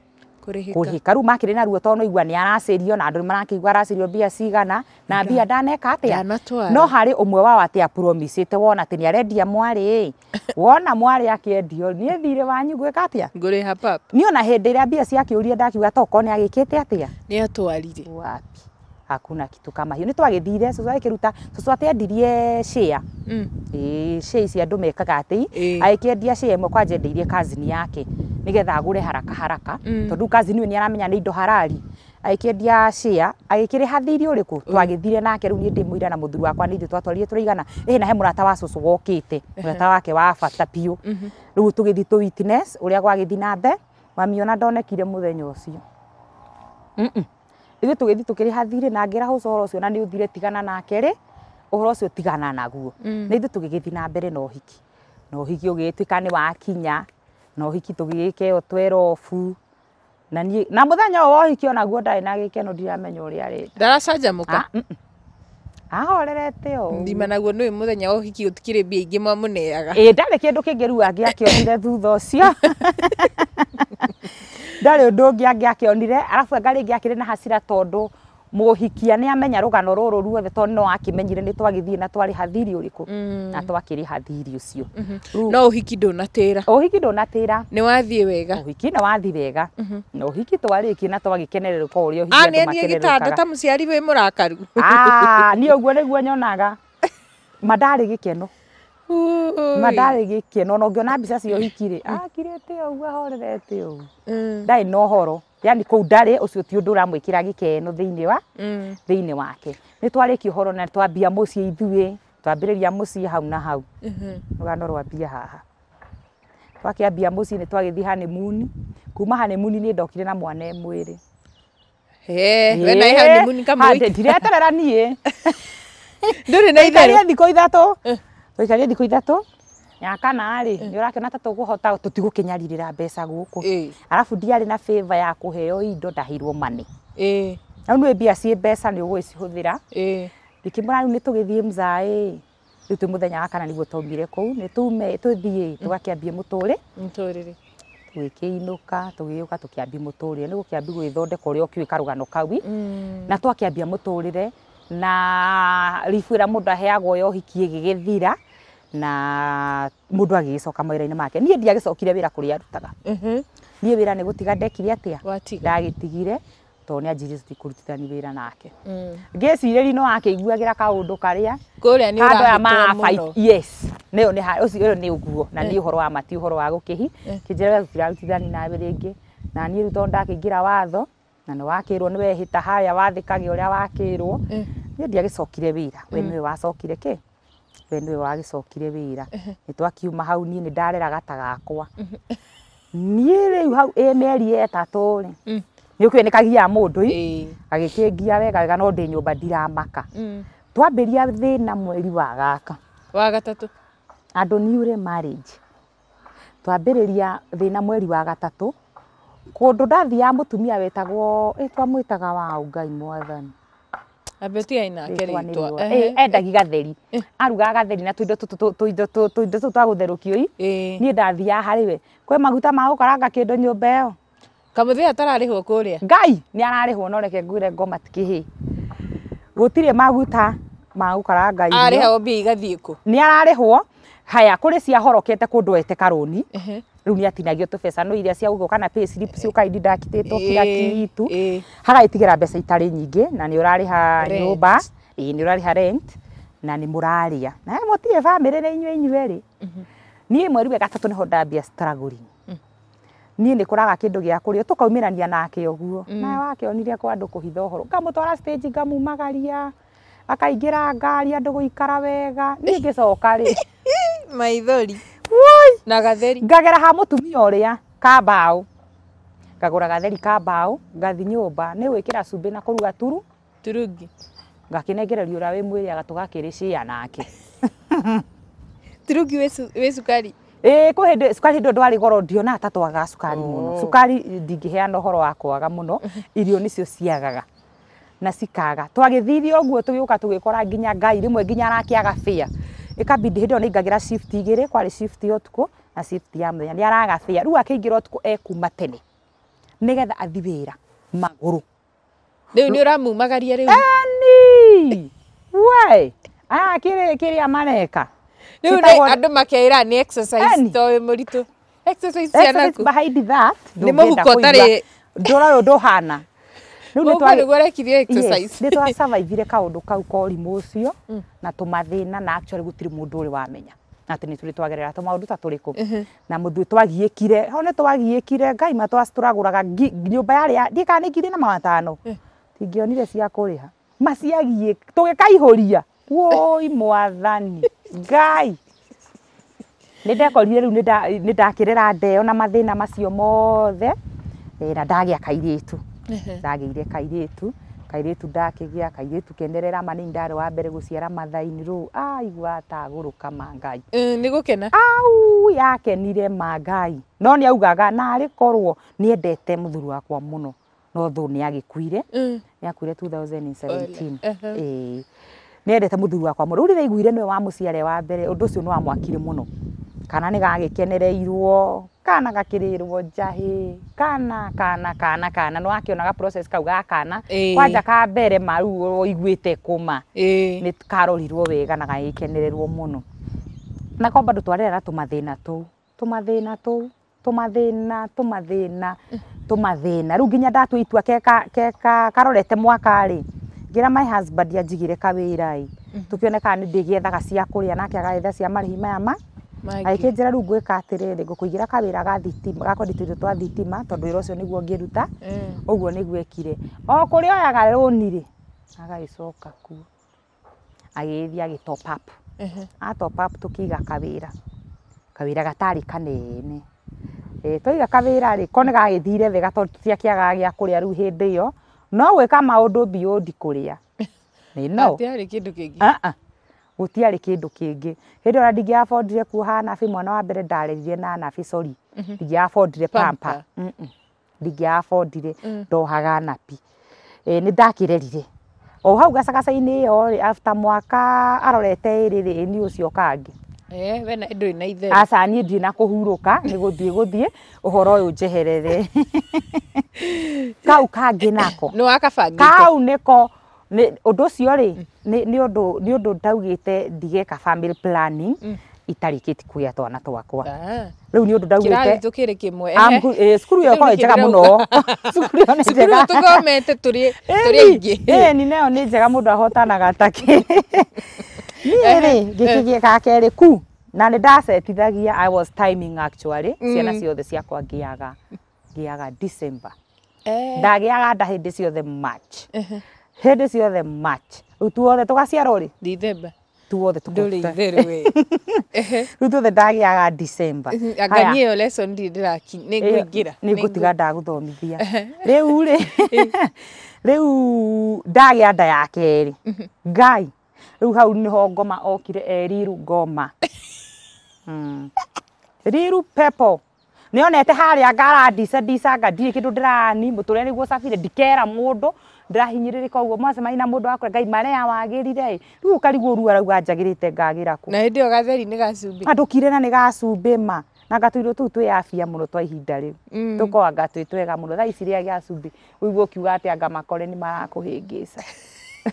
kå riu makiri na ruo to no igua ni aracirio na andu marakigua aracirio mbia cigana na mbia ndaneka atia no hari umwe wao atia te wona ati ni arendia mwarä <laughs> wona mwari akiendio nä thire wanyu gwika atia nguri hapa ni ona rä ria mbia ciakiuria ndakiuga toko ni agikite atia ni atwarire wapi hakuna kitu kama hiyo. Nä twagäthire cå agä kä ruta cå atä endirie cia cia mm. ici andu mekaga atä agä kä endia cia ä kwanjendeirie kazini yake nigetha agure agå haraka haraka mm. tondå kazini ni aramenya ni indo harari agäkändia cia agäkärä thiri å rä kå twagä thire nake rä u nä ndä na må thuri wakwa nä ithuä twatwarire turaigana raigana na he murata wa cå cå murata wake wa bata piu mm-hmm. rä u tå gä thi tå å rä a gwagä thi na mbe mamiona ndonekire må thenya å cio ithuĩ tũgĩthiĩ tũkĩrĩha thirĩ na ngĩra hũca ũhoro ũcio na nĩ ũthire tigana nake rĩ ũhoro ũcio tigana naguo mm. na ithuĩ tũgĩgĩthiĩ na mbere na ũhiki na ũhiki ũgĩtuĩka ni wakinya na ũhiki tũgĩgĩkeo twerobu na niĩ na mũthenya ũyũ wa ũhiki onaguo ndarĩ na gĩkeno ndiramenya ũrĩa rĩ ndaracanjamũka ah, ahorerete o ndima naguo nĩ mũthenya wa ũhiki gũtikĩrĩ mbia ingĩ mwamũneaga ĩĩ ndarĩ kĩndũ kĩngĩ rĩu angĩakĩonire thutha ũcio <laughs> ndarä å ndå å ngä angä akä arabu angarä ngä akä rä na hasira tondå muhikia nä amenya rå gano rå rå ruothe tondå no akä menyire nä twagä thiä na twarä hathiri å rä kå na twakä rä hathiri å cio mm-hmm. no å hiki ndå natä ra å hiki ndå natä ra nä wathiä wega å hiki nä wathi wega mm-hmm. na å hiki twarä kie na twagä kenerer ka å rä a å hikianiä ah, gä tanda ta må ciari wä må rakaru ah, niä å guo nä guo nyonaga <laughs> mandarä gä keno ma ndarä gä kie nona å ngä ona mbica cia å hiki rä akirä te å guo ahorerete å ndarä na å horo yani kå u ndarä å cio ti å ndå å ramwä kä ra gä keno thä inä wa thä inä wake nä twarä kia å horo na twambia må ciä ithuä twambä rä ria må ciä hau na hau rå gano rwambia haha twakä ambia må ciä nä twagä thiä hanä muni kuma hanä muni nä ndokire na mwana e mwä rä ndireterera niä ndå rä na itherå thikå ithatå tuikarie thiku ithatu ya kana ri eh. ni urakiona ta tuguhota tutigukinyaririra mbeca guku eh. arafu ndiari na favor ya kuheo indo ndahirwo mani eh. na ndu mbia ci mbeca ni ugwicihuthira ndikimura ni tugithie mzai riu twi muthenya wa kana niguo twaumire kuu ni tume tuthie tugakiambie muturi muturire tugäkä tugä å ka tå kä ambi må tå rä re nä gå kä ambi gwä thondeka å rä a mm. na twakä ambia må tå rä re na ribu ira mundu aheagwo yo hiki igigithira na mundu agicoka mwira-ini make nie ndiagicokire wira kuri arutaga mhm. nie wira ni gutiga ndekire atia ndagitigire to ni ajiri kurutithani wira nake mm. ngiciriri no akiguagira kaundu karia kuria ni ura ma fight yes neo ni ha yo ni uguo na ni uhoro eh. wa mati uhoro wa gukihi eh. kinjira kijira tutirarutithani nawe ringi na nie riu tondu ndakiingira watho na ni wakä rwo nä wehä ta harä wakirwo ni å rä a wakä rwo cokire wä ra we mm. ni wacokire ki we ni wagicokire wira cokire ra nä twakiuma hau niä nä ndarera gatagakwa niä rä u hau ä meri eta rä mm. nä å kä nä kagia må ndå agä kä ngia wega wega no ndi nyå mba ndiramaka mm. twambä ria thä na mweri wa gaka wa gatatå andå niure marriage twambä rä ria thä na mweri wa gatatå kundu ndathiaga mutumia wetagwo itwa mwitaga wa ngai mwathani endagi gatheri aruga gatheri na tuindo tutu twa gutherukio i nie ndathiaga hari we kwi maguta ma gukaranga kindu nyumba iyo kamuthia atararihwo kuria ngai ni ararihwo no reke ngwire ngoma tikihi gutire maguta ma gukaranga irio arihwo mbia igathii ku ni ararihwo haya kuri ciahorokete kundu ete karuni riu ni atinagio tubeca no iria cia guka na pay slip ciuka indi ndakitetwo kila kitu hagaitigĩra besa itari nyingi na ni urariha nyumba ii ni ha rent na ni muraria na mutirĩ bamĩrĩ nĩ inyuĩ inyuĩ rĩ mhm. ni mweri wa gatatũ niho ndambia struggling mm. niä nä kå raga kä ndå gä a kå rä å tå kaumä rania nake å guo mm. nawe wakä onire kwa andå kå hitha å horo ngamå twara stage ngamumagaria akaingä ra ngari andå gå ikara wega ni <laughs> ngä coka maithori na gatheri ngagera ha mutumia uria ka mbao ngagura gatheri ka mbao ngathi nyumba ni gwikira cumbi na kuruga turu turungi ngakinengereria uria wi mwiri agatugakiricia nake <laughs> turungi wi cukari ä kå hä sukari hä ndä ndwarä goro ndiona ta twagaga cukari må no oh. cukari ndingä heana å wa kwaga må no <laughs> irio nä cio ciagaga na cikaga twagä thirie å guo tå gä å kora nginya ngai rä mwe nginya arakä fia ikabidi hindi ona ingagira shift igire kwari shift ya utuku na shift ya muthenya ni aragathia riu akiingira utuku ekuma tene nigetha athi wira maguru riu ni uramumagaria riu ani why ah kire kiri amareka riu andu makeira ni exercise to muritu exercise ciana ku behind that ni muhuko tari ndora ndu hana riu nä twacavaivire kaå ndå kau ka å cio mm. na tå mathä na na gå tirä må ndå å rä wamenya atä nä tå rä twagerera tå maå ndå ta tå rä kå na må thuä twagiä kire ho nä twagiä kire ngai ma tå ragå raga nyå mba yarä a ndiä kana nä ngirä na matano mm. tingä onire cia kå rä ha maciagiä tå gä kaihå ria woi mwathani ngai nä ndekorire rä u nä ndakä rera ndeo na mathä na macio mothe na ndagä a kairä tu ndageire kairitu kairitu ndakigia kairitu kenderera mani ndari wa mbere guciara mathaini ru aigua ah, taguruka mangai ni gukena au yakenire mangai no ni augaga narä korwo ni endete muthuri wakwa muno no thu ni agikuire ni kuire 2017 eh ni endete muthuri wakwa muno ri thaiguire niwe wa muciare wa mbere undu cio ni wamwakire muno kana ni gagikenereirwo kana gakirirwo njahi kana kana kana kana no akionaga process kau ga kana kwanja ka mbere maru uiguite kuma ni karorirwo wega na gaikenererwo muno na ko bado twarera tumathina tuu tumathina tuu tumathina tumathina tumathina riu nginya ndatwitua keka keka karorete mwaka ri ngira my husband ajigire kawira i tukioneka ni ndigiethaga cia kuria nake agaitha cia marihi maya ma gagäkänjä ra rä u ngwä ka atä rä rä ngå kå ingä ra kawä ga thitima gakwenditå twa thitima tondå wä ra å cio nä guo ngä ruta å mm. guo nä guo ekire o kå rä oyaga rå rä agagä coka kuo agä thiä agä atå kä iga kawä ra kawä ra gatarä kanene twaiga kawä ra rä ko nä gagä thire wega tondå tutiakäaga gä a kå rä a rä u hä ndä ä yo no gwä ka maå ndå mbiå ndi kå rä a gutiari kindu kingi hindi ona ndingi afondire kuha nabi mwana wa mbere ndaririe na nabi sorry mhm. ndingi afondire pampa ndingi afondire mm. ndohaga nabi ee ni ndakirerire o hau gacagaca-ini iyo after mwaka arorete iri ri ni ucio kangi aca niä ndiä na kå hurå ka gå thiä uhoro å njeherere <laughs> kau kangä nako kau nä ko ni undu ucio ri mm. ni ni undu ni undu ndaugite ndigeka family planning mm. itarikiti kuya twana twakwa ah. ri u ni undu ndaugite kirari kimwe ah, eh sukuru yakwa ni njega muno sukuru yakwa ni njega sukuru tugomete turi <laughs> turi ingi eh ni neo ni njega mundu ahotanaga taki ni ri gikigi kake ri ku na ni ndacetithagia i was timing actually mm. ciana ciothe ciakwa ngiaga ngiaga december eh ndagiaga nda hindi ciothe march hindi ciothe march riu tuothe tugaciarwo ri dithemba tuothe nduri itheru we <laughs> riu tuothe ndagiaga december angania iyo lesson ndi ndirakinya ninguingira ningutiga ndaguthomithia riu ri <laughs> <laughs> riu ndagia nda ya keri ngai riu hau ho ngoma okire eriru ngoma hmm. riru pepo nionete haria ngarandica ndicanga ndirä kä ndå ndärani må tå rä nä guo cabire ndikera må ndå ndahinyirika uguo mwacemani na mundu wakwa ngai maria wagirire ri u ukarigwo ru arauga njagirite ngagira ku na hindi o gatheri ni gacumbi andukire na ni gacumbi ma na ngatuirwo tu twi afia muno twa ihinda riu mm. tukoanga twi twega muno thaa ici ria gacumbi uiguo kiuga ati anga makore ni marakuhingica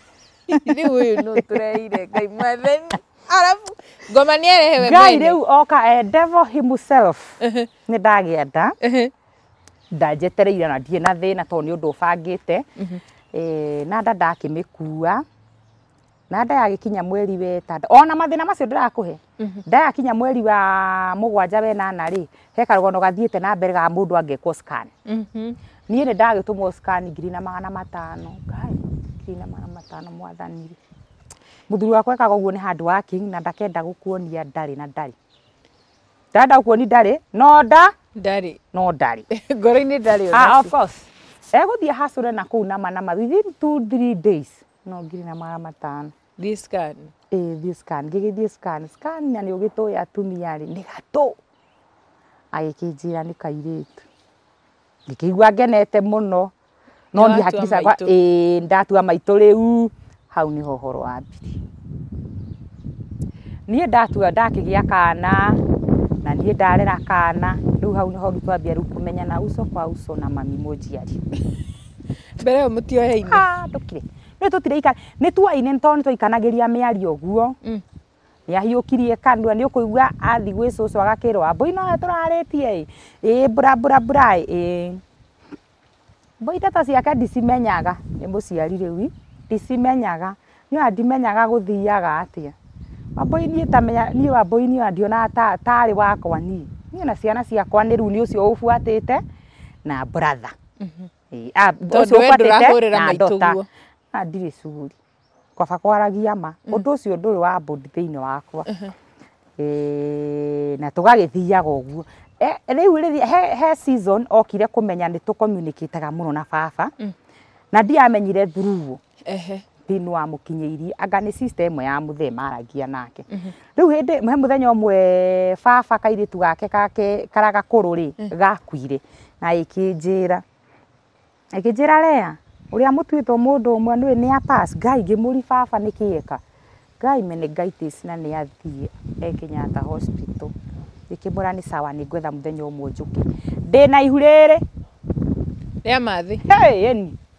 <laughs> riu uyu nu tureire ngai mwatheni arabu ngoma nä erehewe ngai rä u oka eh, devil himself ni ndagä enda ndanjetereire na ndiä na thä na tondå nä å ndå å bangä te e, nanda ndakĩmĩkua na nda yagikinya mweri wetanda ona mathina macio ndirakuhe mhm. nda yakinya mweri wa mugwanja wenana ri he karũgano gathiĩte na mbere ga mũndũ angekwo scan mhm. niĩ nĩ ndagĩtũmwo scan ngiri na magana matano ngiri na magana matano mwathani mũthuri wakwa ekaga ũguo nĩ hard working na ndakenda gũkuonia ndarĩ na ndarĩ ndenda gũkuonia ndarĩ no nda ndarĩ no ndarĩ <laughs> ngoro-inĩ ndarĩ ah, of course eguthie hacure na kå namanama within two three days no ngiri na mara matano scan ä thi scan ngigithie scan scan na nä å gä tå ya atumia rä nä gatå agä kä njä ra nä kairä tu ngä kä igua ngenete må no no ni ä ndatua maitå rä u hau nä ho horo wambiri niä ndatua ndakä gä a kana na niä ndarera kana riu hau niho twambia riu na uso kwa uso na mami munjiari <laughs> mbere yo mutioyaine ndukire ni tutiraika ni twaine tondu twaikanagiria miario guo yahiukirie mm. kanua ni ukuigua athi gwi cucu agakirwo ambui no turaritie ii mbura mbura mbura ii mbui ndeto ciake ndicimenyaga ni muciari riu ndicimenyaga niå andimenyaga gå thiaga atä a wambå niä tamenya niä wambå niä andionaga tarä wakwa niä niä na ciana ciakwa nä rä u nä å cio å buatä te na bratha å å buatä te na ndota na ndirä cuguri kwaba kwaragia ma å mhm. ndå å cio ndå rä wa mbåndi thä inä wakwa mhm. na tå gagä thiaga å guo e, rä u he okire kå menya nä tå komä må no na baba mm. na ndiamenyire thuruguo thini wa mukinyiri anga ni system ya muthe maragia nake mhm. riu hinde he muthenya umwe baba kairitu gake kake karaga kuru ri mhm. gakuire na ikinjira ikinjira rea uria mutuitwo mundu umwe ni ni a pass ngai ngimuri baba nikieka gai meningitis na ni athie e Kenyatta hospital ikimura ni sawa ni ngwetha muthenya umwe njuke ndina ihurire ihu riri ria mathi hey, yani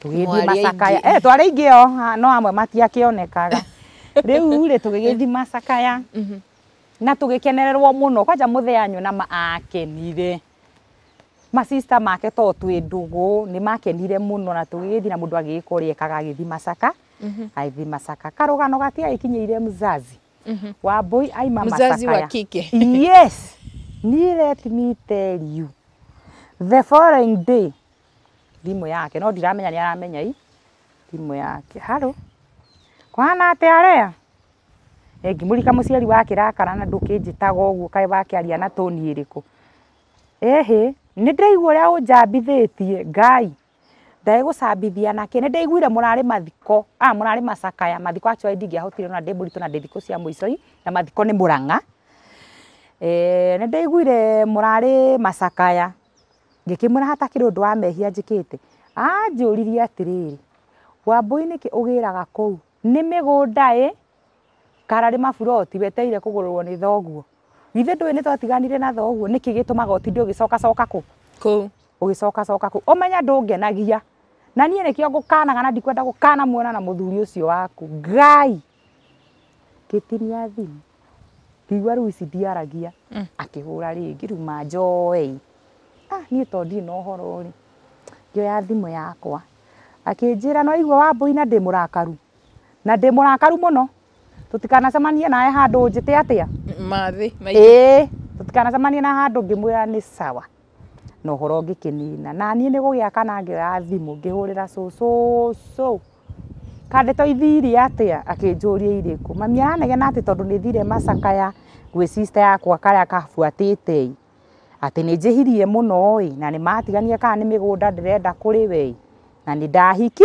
tugithi macakaya eh twari ingio no amwe matiakionekaga <laughs> riu ri tugithi macakaya mhm. na tugikenererwo muno kwanja mutheanyu na maakenire masista make to twi ndugu ni makenire muno na tugithi na mundu agikore ekaga githi macaka mhm. aithi macaka karugano gati ikinyeire mzazi mhm. wa boy aima macaka mzazi wa kike yes ni let me tell you the following day thimu yake no ndiramenya ni aramenya i thimu yake halo kwana ate area e ngimurika muciari wake kirakara na ndukinjitaga uguo wake wakiaria na toni iriku ehe ni ndiraigua uria unjambithitie ngai ndegåcambithia nake nä ndaiguire må rarä mathiko a ah, må rarä macakaya mathiko acio ndingäahotire na ndä må ritå na ndä thikå cia må icoi na mathiko nä må rang'a nä ndaiguire må rarä macakaya ngĩkĩmwĩra hatakĩrĩ ũndũ wa mehia njĩkĩte anjũririe atĩrĩrĩ wambui nĩkĩ ugiraga kũu ni migunda ĩ kara ri maburoti wetereire kũgũrĩrwo ni thoguo githĩ ndu ni twatiganire na thoguo niki gitumaga nĩkĩ coka ku ku ugicoka coka ku kũu ndu ngenagia na niĩ nĩkĩo ngũkanaga na ndikwenda gukana muona na muthuri ucio waku ngai ngĩtinia thimũ ngĩigua rĩu ici ndiaragia mm. akĩhũra rĩngĩ ruma njoe ah ni to ndirä no horo ri yo ya thimo yakwa akinjira no igwa wa i ndi murakaru na ndi murakaru muno tutikana no tå tikanacemanie nawe handå njä te atä a mathä ä na handå ngä mwä ra nä sawa no horo ngä kä na nie ni gå kana akana ngä oya thimå ngä so rä ra cåcåcå kandä to ithiri atia akinjuria akä njå ria irä kå mami aranegena atä tondå nä thire macakaya gwä cista yakwa kare akafuatitei atä nä njä hirie må na nä matigania kana ni mä gå nda ndä renda kå rä we na ni dahiki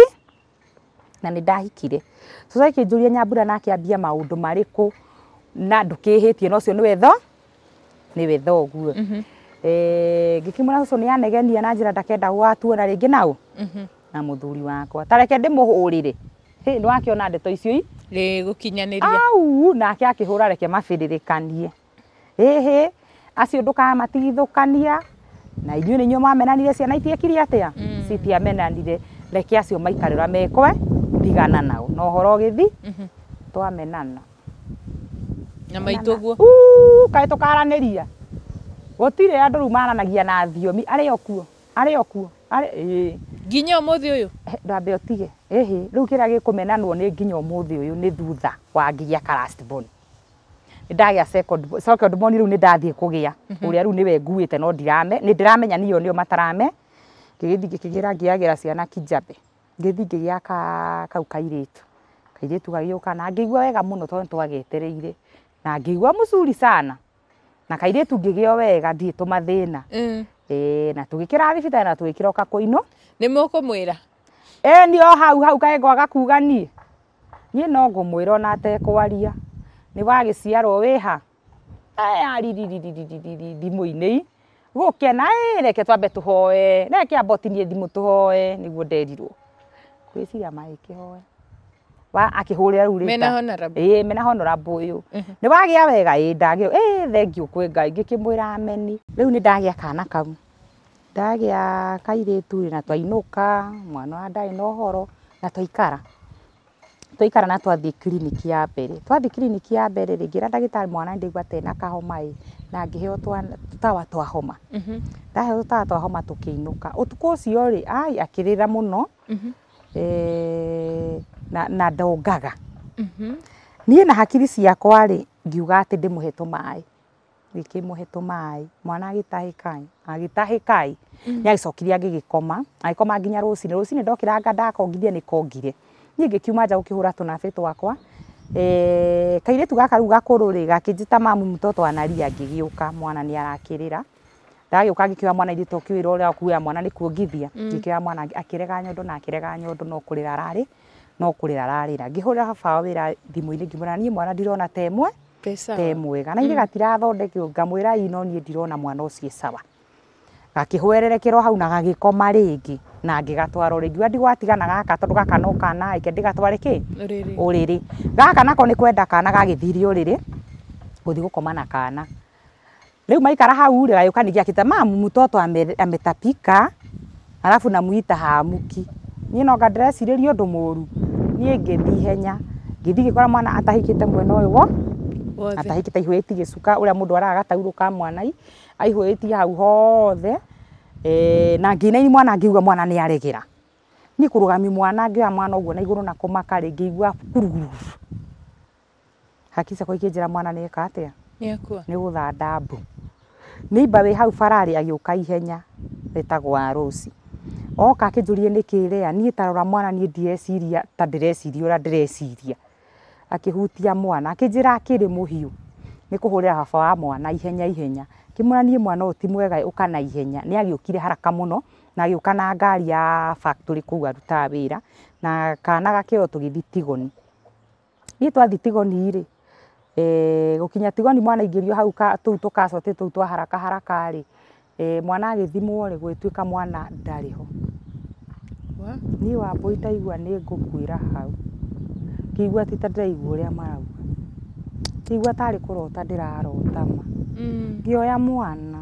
na ni dahikire coca gä kä nyambura nake ambia maå kå na ndukihitie no tie cio nä wetho ni wetho å guo eh kä mwä ra cå nä na njira ndakenda watu na ringi naå mhm. na må thuri wakwa tareke ndä må hå rä wakä ona ndeto icio i ri gukinyaniria kinyanä au nake akä hå ra reke mabä rä acio ndũkamatithũkania na inyuĩ nä inyuĩ mamenanire ciana itiekire atĩa mm. citiamenanire reke acio ra mekwe tigana nao na horo å gä thi mm-hmm. twamenana na maitũ guo kaĩ tũkaranĩria gũtirĩ andũ rĩu maranagia na thiomi arĩ okuo arĩ okuo nginya ũmũthĩ ũyũ eh, ndambe ũtige ĩhĩ rĩu kĩrĩa gĩkũmenanwo nĩ nginya å yå nä thutha wa ngigia karastbon ndagä second second born ru ni nä kugia kå mhm. ru ni we nguite no ndirame ni ndiramenya niyo nä matarame ngä gä ngiagira ciana kijabe ngithi thi ka gä aka kau kairä tu kairä na ngä wega muno no tondå twagetereire na ngä igua sana na kairitu ngigio ngä gä o wega ndiä tå mathä mm. na tugikira tå gä na tå gä kä ra å ka kå inå nä må kå mwä o hau hau kagä gwaga kuga ni ni no ngumwira na te kwaria nä wagä ciarwo wä ha thimå-inä gå kena reke twambe tå hoe reke ambotinie thimå tå hoe nä guo nderirwo kwä ciria magä kä hoe akä hå rä ra rä mena å yå nä wagä a wega ä ndagä ä thengi å kwä ngai ngä kä mwä ra meni rä u nä ndagä a kana kau ndagä a kairä tu na twainå ka mwana wa ndarä na å horo na twaikara twaikara na twathi kliniki ya mbere twathi kliniki ya mbere rä ngä ra ndagätarä mwana ndaigua tena kahoma ä na ngä heo twa homa mm-hmm. ndaheo tutawa twa homa tå kä inå ka å tukå å cio rä ai akä rä ra må no mm-hmm. ee, na ndongaga mm-hmm. niä na hakiri ciakwa rä ngiuga atä ndä må he tå må he maä mwana agä tahä kai agä tahä kai nä agä cokirie agä gä koma agä koma nginya rå cinä rå cinä ndokä ranga ndakongithie nä kongire niĩ ngĩkiuma nja gũkĩhũra tũnabi twakwa e, tu gaka rä u gakårå rä gakĩnjĩta mamu mtoto analia ngĩgĩũka mwana nä arakĩrĩra ndagĩũka ngĩkĩoya mwana irĩtu ũkĩwĩra ũrĩa akuoya mwana nĩ kuongithia mm. ngĩkĩoya mwana akĩrega nyondo na akĩrega nyondo no kũrĩra rarĩ no kũrĩra rarĩra ngĩhũrĩra baba wĩra thimũ-inĩ ngĩmwĩra niĩ mwana ndirona ta ĩmwe ta mwega na irĩ mm. gatirathondekwo ngamwĩra ino niĩ ndirona mwana ũcio sawa gakĩhwererekerwo hau na gagĩkoma rĩngĩ na ngigatwara uriri wa ndigwatigana gaka tondu gaka no kana ike ndigatware ki uriri gaka nako ni kwenda kana gagithiri uriri guthi gukoma na kana riu maikara hau ri gayukanigia kita mamu mutoto ametapika alafu namuita hamuki niä no ngandirecirä ndu muru niä ngäthi ihenya ngäthi gä mwana atahikä mwena å wo atahikä te ihuä tie gä cuka araga gataurå ka mwanai aihuä hau hothe e, na nginaini mwana ngiuga mwana ni aregä ni kurugami mwana ngiuga mwana å na iguru na kå maka rä ngä igua kurugururu hakisa ko ikinjira mwana ni eka atä a ni gå ni ba we hau farari agiuka ihenya rätagwa rosi oka akä njå rie nä kä tarora mwana ni ndireciria ta ndä reciria å akihutia mwana akinjira akiri muhiu ni rä må wa mwana ihenya ihenya ngĩmwĩra mwana ũyũ ti mwega ũka na ihenya nĩ agĩũkire haraka mũno na agĩũka na ngari ya factory kũu arutaga wĩra na kana gakĩoywo tũgĩthiĩ Tigoni. Niĩ twathiĩ Tigoni rĩ e, gũkinya Tigoni mwana aingĩrio hau tũu tũkacotĩ tũu twa haraka haraka rĩ e, mwana agĩthimwo rĩ gũgĩtuĩka mwana ndarĩ ho. Niĩ Wambũi ndaigua nĩ ngũkuĩra hau, ngĩigua ti ta ndĩraigua ũrĩa marauga ngĩigua tarĩ kũrota ndĩrarotama mm. ngĩoya mwana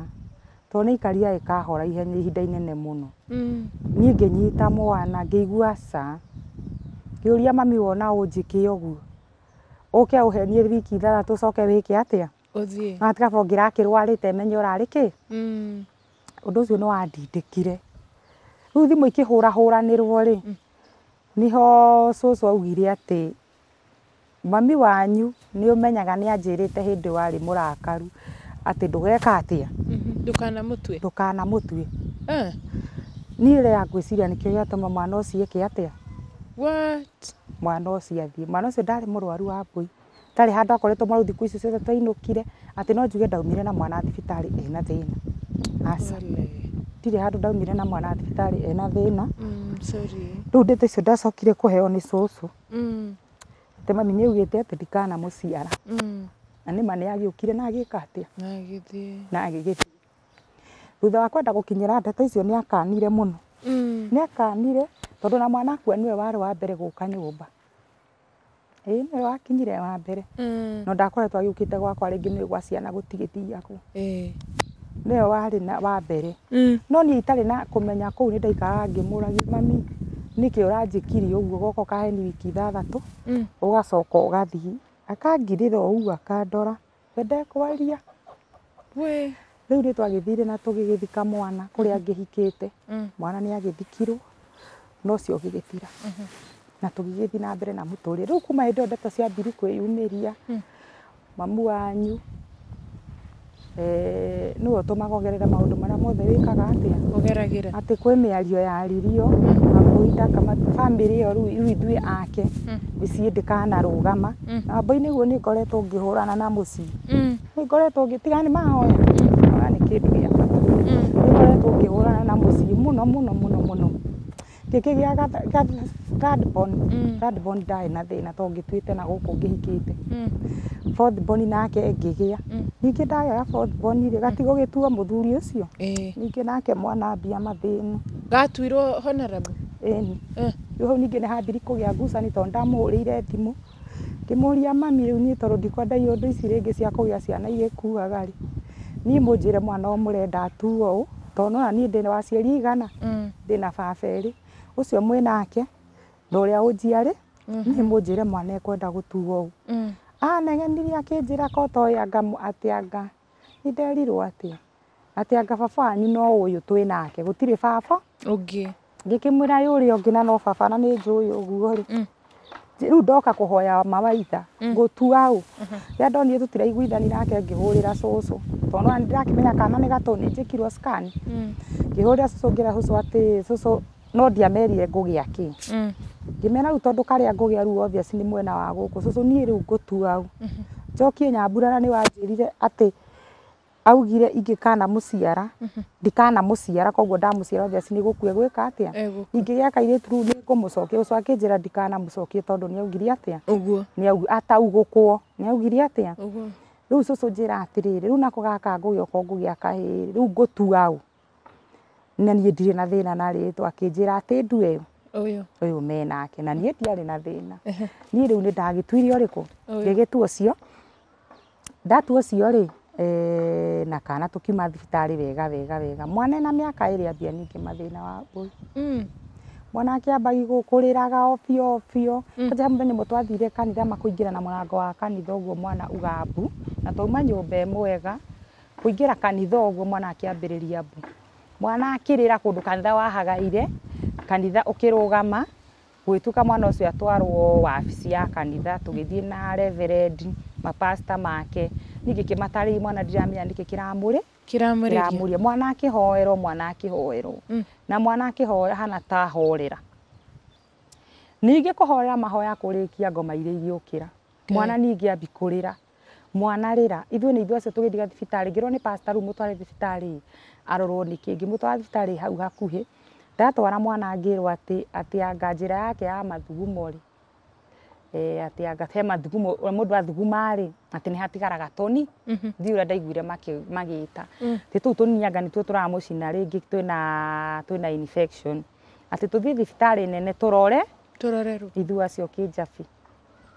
tondũ nĩ ikaria ĩkahora ihenya ihinda inene mũno mm. niĩ nyita mwana igua ca ria mami wona ũnjĩke ũguo ũke ũhenie wiki ithathatũ ũcoke wĩke atĩa natikabwo ngĩrakĩrwarĩte menye ũrarĩ kĩ mm. ũndũ ũcio nĩ wandindĩkire rĩu thimũ ikĩhũrahũranĩrwo rĩ niho cũcũ augire atä mami wanyu nä å menyaga nä anjä rä te hä ndä warä må rakaru atä ndå geka atä a mhm, ndå kanamå tue niä rä yangwä ciria nä kä å gä atåma mwana å cio kä atä a mwana å cio athiä mwana å cio ndarä må rwaru wa mbå i ndarä handå akoretwo marä u thikå icio ciothe twainå kire atä no njuge ndaumire na mwana thibitarä ena thä na aca ndirä handå ndaumire na mwana thibitarä ena thä na mm, rä u ndä tä icio ndacokire kå heo nä cåcå tema ni nä augä te atä ndikana må mm. na nä ma nä agä na agä atia na agä gä thiä thutha wa kwenda gukinyira kinyä ndeto icio ni akanire muno no mm. nä akanire tondu na mwana akua nä wari wa mbere guka nyumba nyå mba ä nä wakinyire wa mbere mm. no ndakoretwo agä å gwakwa ringi ni gwa ciana gå tigä tiagwo nä we warä wa mbere no niä itari na kumenya menya ni u nä ndaikaraga ngä mami nä kä å ranjäkiri å guo goko kaheniwiki thathatå å mm. gacoka å gathi akangiräa å gu akadoraendekwariarä u nä twagä thire na tå gg thika mwanakäa ähiäewäthiå ä ä r go tå maggereamaå ndå mara mewäkagaatä kwä mä ario ya ririo mm. family yo ru ru ithuĩ ake mm. kana rugama mm. na inĩ guo ni ngoretwo ngihurana na muci ni ngoretwo ngĩtiga nĩ mahoya ni kĩndũ gĩa ni nĩ ngoretwo ngĩhũrana na muci muno muno muno muno gä kä born third-born ndarĩ na thĩna tondũ ngĩtuĩte na gũkũ ngĩhikĩte mm. fourth-born nake ngĩgĩa mm. ningĩ ndagega fourth-born rĩ gatigwo mm. gĩtuo mũthuri ũcio ningĩ nake mwana ambia mathĩna gatuirwo honorable ĩni rĩu hau ningĩ nĩ hambiri kũgĩa ngucanio tondũ ndamũhũrĩire thimũ ngĩmũria mami rĩu niĩ tondũ ndikwenda iũndũ ici rĩngĩ cia kũgĩa ciana igĩkuaga rĩ niĩ mũnjĩre mwana ũyũ mũrenda atuo ũũ tondũ nĩwona niĩ ndĩna waciari igana ndĩna baba erĩ ucio mwinake nake unjiari ni munjire mhm. mwana ekwenda gutuo u mm. anegenirie akinjira kotoya atianga ninderirwo atia atianga baba wanyu no uyu twinake gutire baba ungi ngikimwira yu uria ungi na no baba na ni njuyu uguo ri mm. riu ndoka kuhoya mawaitha ngutua u ria ndonire tutiraiguithani nake ngihurira cucu tondu ndirakimenya kana ni gato ni njikirwo scan mm. ngihurira cucu ngira cucu ati cucu no ndiamerire ngũgĩa kĩ mm. ngĩmera rĩu tondũ karĩa ngũgĩa rĩu obvious ni mwena wa gũkũ cũcũ niĩ rĩu ngũtua ũ mm-hmm. njokie nyamburana ni wanjĩrire atĩ augire ingi ingĩkana mũciara mm-hmm. ndikana mũciara koguo ndamũciara obvious nĩ gũkua egwĩka atĩa ingĩgĩa kairĩtu rĩu nĩ ngũmũcokia ũcio akĩnjĩra ndikana mũcokie tondũ ni augire atia atĩa ũguo ataugũkwo ni augire atĩa rĩu cũcũ njĩra atĩrĩrĩ rĩu nako gaka ngũgĩa okorwo ngũgĩa kahĩĩ rĩu ngutu au na niä ndirä na thä na narä two akä njä ra atä ndu ä å yå menake na niä ndiarä na thä na niä rä u nä ndagä tuire å rä kå ngä gä tuo cio ndatuo cio rä eh, na kana tå kiuma thibitarä wega wega wega mwana mm. mm. na mä aka ä rä ambia ningä mathä na wa mbå mwana akiambagi gukuriraga ofio ofio kwanza mbe ni twathire kanitha makuingira na murango wa kanitha uguo mwana ugambu na twauma nyumba imwega kuingira kanitha uguo mwana akiambiriria mbu mwana akirira kundu kanitha wahagaire kanitha ukirugama gwituka mwana ucio atwarwo wabici ya kanitha tugithie na reverend mapasta make niki kimatari mwana ndiramenya niki kiramuri kiramuri mwana akihoero mwana akihoero mm. na mwana akihoera hana ta horera ningi kuhoera mahoya kurikia ngoma iria igiukira okay. mwana ningi ambikurira mwana rira ithuĩ nĩ ithuĩ acio tũgĩthiga thibitarĩ ngĩrwo nĩ pastor rĩu mũtware thibitarĩ arorwo nĩkĩ ngĩmũtwara thibitarĩ hau hakuhĩ ndatwara mwana ngĩrwo atĩ atĩ anga njĩra yake ya mathugumo rĩ e, atĩ anga he mathugumo mũndũ athuguma rĩ atĩ nĩ hatigaraga toni mhm. thiĩ ũrĩa ndaiguire magĩta mm. atĩ tũu tũnini anga nĩtuo tũramũcina rĩngĩ twĩna na infection atĩ tũthiĩ thibitarĩ nene tũrore tũrorerwo ithuĩ acio kĩnjabi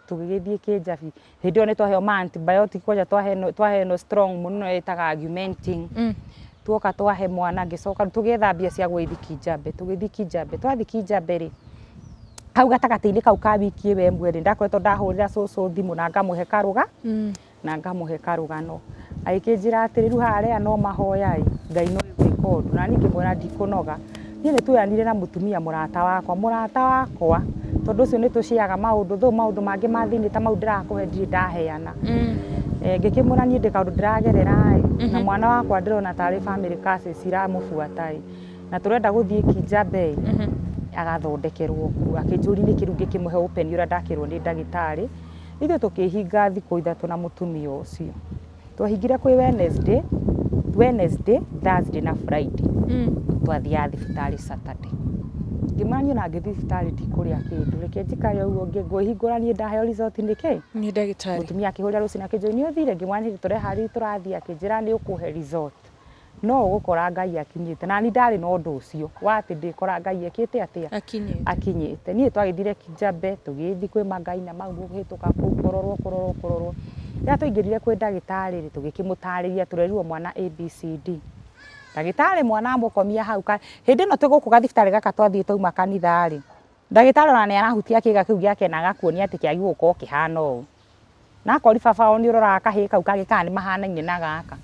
tũgĩgĩthiĩ kĩnjabi hĩndĩ ĩyo nĩ twaheo maantibiotic kwanja twaheo no strong mũno ĩtaga augmenting mm tuoka twahe mwana ngicoka tugethambia cia gwithi kijambe tugithi kijambe twathi kijambe ri hau gatagatiini kau ka wiki we mweri ndakoretwo ndahurira cucu thimu na ngamuhe karuga mm. na ngamuhe karugano aikinjira atiri riu haria no mahoya i ngai no gwika undu na ningi mwira ndikunoga niä nä yanire na mutumia murata wakwa murata wakwa tondu ucio nä tuciaga maundu thu maundu mangi ma thiini ta mau ndirakuhe ndirä ndaheana mm. Eh, ngĩkĩmwĩra niĩ ndĩ kaũndũ ndĩragerera na mhm. mwana wakwa ndĩrona tarĩ family curses iramũbuata na gå thiä Kijabe mhm. agathondekerwo kuo akĩnjũria nĩkĩ rĩu ngĩkĩmũhe ũpeni ũrĩa ndakĩrwo nĩ ndagĩtarĩ ithuĩ ndakä rwo nä ndagä tarä ũcio tå kä Wednesday Wednesday Thursday na Friday mm. twathiaga thibitarĩ Saturday ngimania na ngithi citari ndikuria kindu reke njikare ũguo uguo niĩ ndaheo result ni ki ni ndagitari mutumia akihuria rucini akinjũria uthire ngimania turehari tũrathiĩ akĩnjĩra nĩ ũkũhe result no ũgũkora ngai akinyĩte na niĩ ndarĩ na ũndũ ũcio wa atĩ ndĩkora ngai ekite atia akinyĩte niĩ twagĩthire kijabe tũgĩthi kwĩ mangai na mau kũu kũrorwo kũrorwo kũrorwo rĩrĩa riria kwĩ ndagĩtarĩ rĩ tũgĩkĩmũtarĩria tũrerirwo mwana abcd ndagitari mwana ambukomia hau hindi no tiguku gathibitari gaka twathii twauma kanitha ri ndagitari ona ni arahutia kiga kiu giake na agakuonia ati kiagi gukorwo kihana uu na akori baba o ni uroraga kahii kau kangä kana nä mahanainie na gaka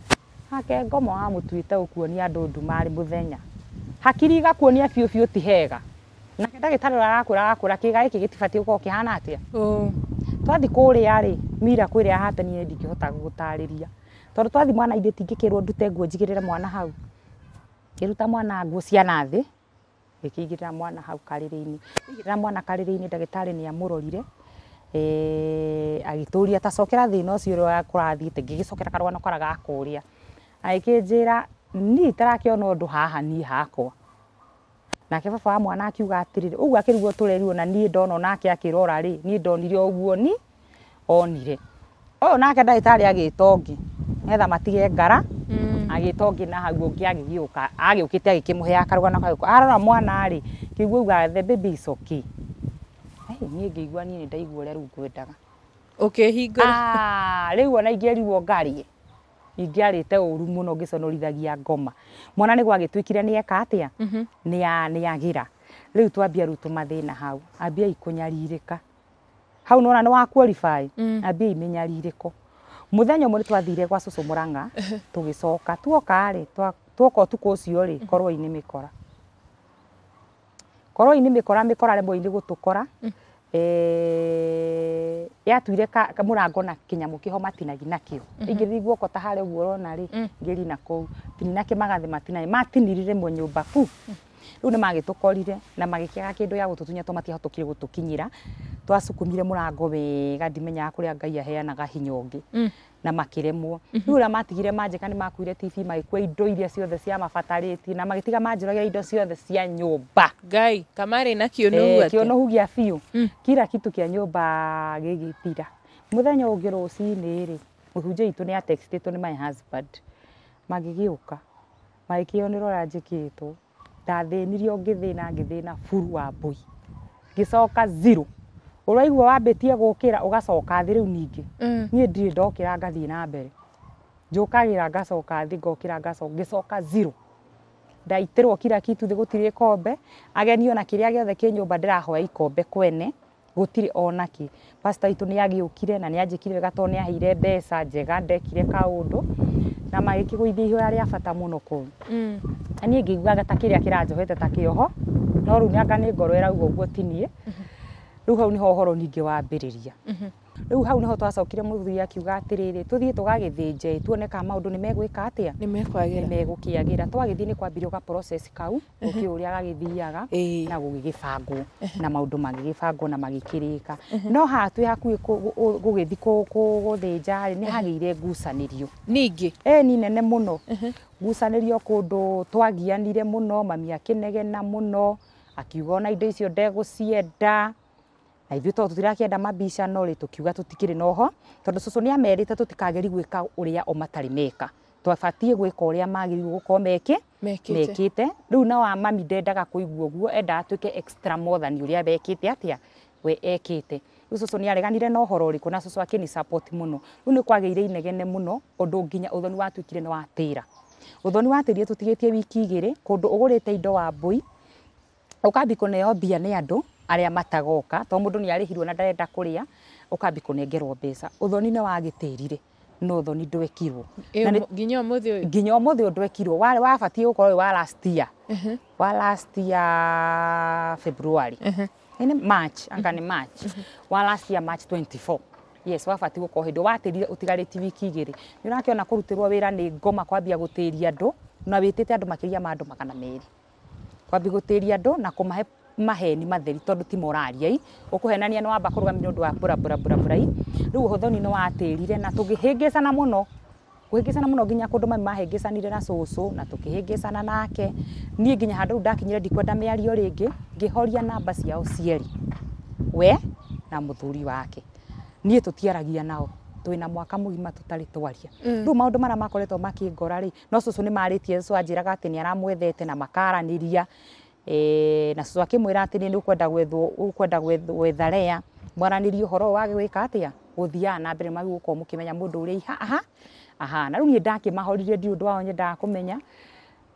ake ngomo wa må tuä te å kuonia andå ndumarä hakiri igakuonia biå biå ti hega nake ndagä tarä å arakå ra agakå ra kä ga gä kä gä tibatiä gå korwo kä hana atä a twathi kå mira kwä rä a hataniä ndingä hota gå tarä ria tondå twathi mwana ithä tingä kä rwo ndute nguo njigä rä mwana hau ngiruta mwana nguo cia nathi ngikigirira mwana hau karirini ngikigirira mwana karirini ndagitari ni amurorire eh agituria tacokera thina ucio uria kurathiite ngigicokera karwano kara gakuria aikinjira ni itarakiona ndu haha ni hakwa nake baba wa mwana akiuga atiriri ugu akirigwo turerirwo na ni ndono nake akirora ri ni ndonire uguo ni onire uyu nake ndagitari agitongi ngetha matige ngara mm. agito na hau ungi agigiuka agiukite agikimuhe akarugano kau arora mwana ri kiguo uga the baby is okay ai nie ngiigua nie ndaigua ria riu ngwendaga ukihingura ah, riu ona ingiarirwo ngarie ingiarite uru muno ngiconorithagia ngoma mwana niguo agitwikire ni eka atia mm-hmm. ni agira riu twambia riu tumathina hau ambiai kunyaririka hau nona ni wakuorifai mm. ambiai minyaririko mm muthenya umwe twathire gwa cucu muranga tugicoka <laughs> tuoka ri tuoka tuko ucio ri mm-hmm. korwo ini mikora korwo ini mikora mikora remwo-ini gutukora mm. ee, yatuire murango na kinyamu kiho matinagi nakio mm-hmm. ingithii guoko ta hare uguo urona ri ngiri na kuu tinake magathe matinai matinirire mwe nyumba ku riu ni magitukorire na magikiaga kindu ya gututunya to matiahotukire gutukinyira twacukumire murango wega ndimenya kuria ngai aheanaga hinya ungi mm. na makiremwo riu mm mm-hmm. matigire manjika ni makuire tv magikua indo iria ciothe cia mabataritie na magitiga manjuragira indo ciothe cia nyumba ngai kamari na kionu eh, kionu hugia biu mm. kira kitu kia nyumba gigitira muthenya ungi rucini ri muhunjia itu ni atextitwo ni my husband magigiuka magikionera uria njikitwo ndathinirio ngithina ngithina furu wa mbui ngicoka zero uraigua wambitie gukira ugacoka thi riu ningi mm. nie ndire ndokira ngathii na mbere njukagira ngacoka thi ngokira ngacoka ngicoka zero ndaitirwo kira kitu thi gutiri ikombe ageni ona kiria giothe ki nyumba ndirahoya ikombe kwene gutiri onaki pastor itu niagiukire na nianjikire wega tondu niaheire mbeca njega ndekire kaundu na magä magĩkĩgũithia ihoya a bata må mũno kũu mm. na ngä ngĩiguaga ta kä rä a kĩrĩa kĩranjohete ta kä oho no rä u nä anga nĩ ngoro ĩrauga guo tiniä mm-hmm. rä u hau nä ningä wambä rä ria mm-hmm riu hau niho twacokire muthuri akiuga atiriri tuthie tugagithinje tuone ka maundu ni megwika atia ni mekwagira ni megukiagira twagithie ni kwambiria ga process kau uri agagithiaga na gugigibangwo na maundu magigibangwo na magikirika no ha twi hakuhi gugithi guthinja ni hagire ngucanirio ningi e ni nene muno ngucanirio kundu twagianire muno mami kinegena muno akiuga na indo icio ndegucienda na ithuĩ tondũ tũtirakĩenda mambica no rĩ tũkiuga tũtikĩrĩ na ũho tondå cũcũ nĩ amerite tũtikageri gwĩka ũrĩa o matarĩ meka twabatiĩ gwĩka ũrĩa magĩrĩirwo gũkorwo meke mekĩte rĩu na wa mami ndendaga kũigua ũguo enda tuĩke extra more than ũrĩa bekĩte atĩa we ekĩte rĩu cũcũ nĩ areganire na ũhoro ũrĩkũ na cũcũ akĩni support mũno rĩu nĩ kwagĩire inegene mũno ũndũ nginya ũthoni watuĩkire nĩ watĩra ũthoni watĩrire tũtigĩtie wiki igĩrĩ kũndũ ũgũrĩte indo wa wambui ũkambia kũneo mbia nĩ andũ aria matagoka to mundu ni arihirwo na ndarenda kuria ukambi kunengerwo mbeca uthoni ni wagitirire no uthoni ndwekirwo nginya umuthi nginya umuthi ndwekirwo wa wabatie gukorwo wa last year uh-huh. wa last year february ene uh-huh. march uh-huh. anga ni march wa last year march 24 yes wabati gukorwo hindi watirire utigarite wiki igiri ni urakiona kurutirwo wira ni ngoma kwambia gutiria andu na witite andu makiria ma andu magana meri kwambi gutiria andu na kumahe maheni matheri tondu ti morariai ukuhenania ni wamba kuruga nyundu wa bura bura bura burai riu uhothoni ni watirire na tugihingicana muno kuhingicana muno nginya kundu mami mahingicanire na cucu na tukihingicana nake nie nginya handu riu ndakinyire ndikwenda miario ringi ngihoria namba ciao cieri we na muthuri wake nie tutiaragia nao twina mwaka mugima tutari twaria riu mm. maundu maria makoretwo makingora ri no cucu ni maritie cucu anjiraga ati ni aramwethete na makaraniria na cucu akimwira atiri ni ukwenda gwethwo ukwenda gwetha rea mwaranirie uhoro wa gwika atia guthia na mbere magi gukorwo mukimenya mundu uria ha aha na riu nie ndakimahorire ndi undu wao nyendaga kumenya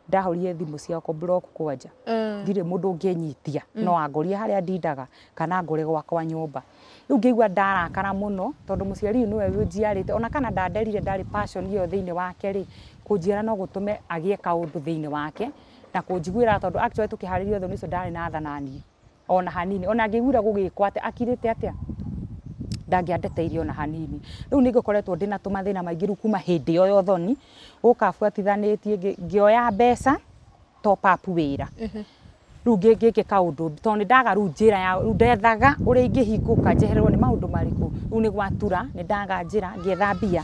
ndahorie thimu ciakwa block kwanja mm. ndire mundu ngenyitia no mm. angorie haria a ndindaga kana ngore gwakwa nyumba riu rä u ngä igua ndarakara må no tondå må ciari nä we njiarä ona kana ndanderire ndari passion yo thä wake ri kå no gutume agie kaundu agä e kaå wake na kunjiguira tondu actually tukiharirio thoni icio ndari na thanani ona hanini ona ngiguira gugikwa ati akirite atia ndangiandeteirie ona hanini riu ni ngikoretwo ndina tumathina maingiru kuma hindi yo thoni gukabuatithanitie ngioya mbeca top up wira riu ngä kaundu tondå nä ndaga riu njä ra riu ndethaga å rä a ingä hingå ka njehererwo nä maå ndå riu nä gwatura nä ndaga njä ra ngä mbia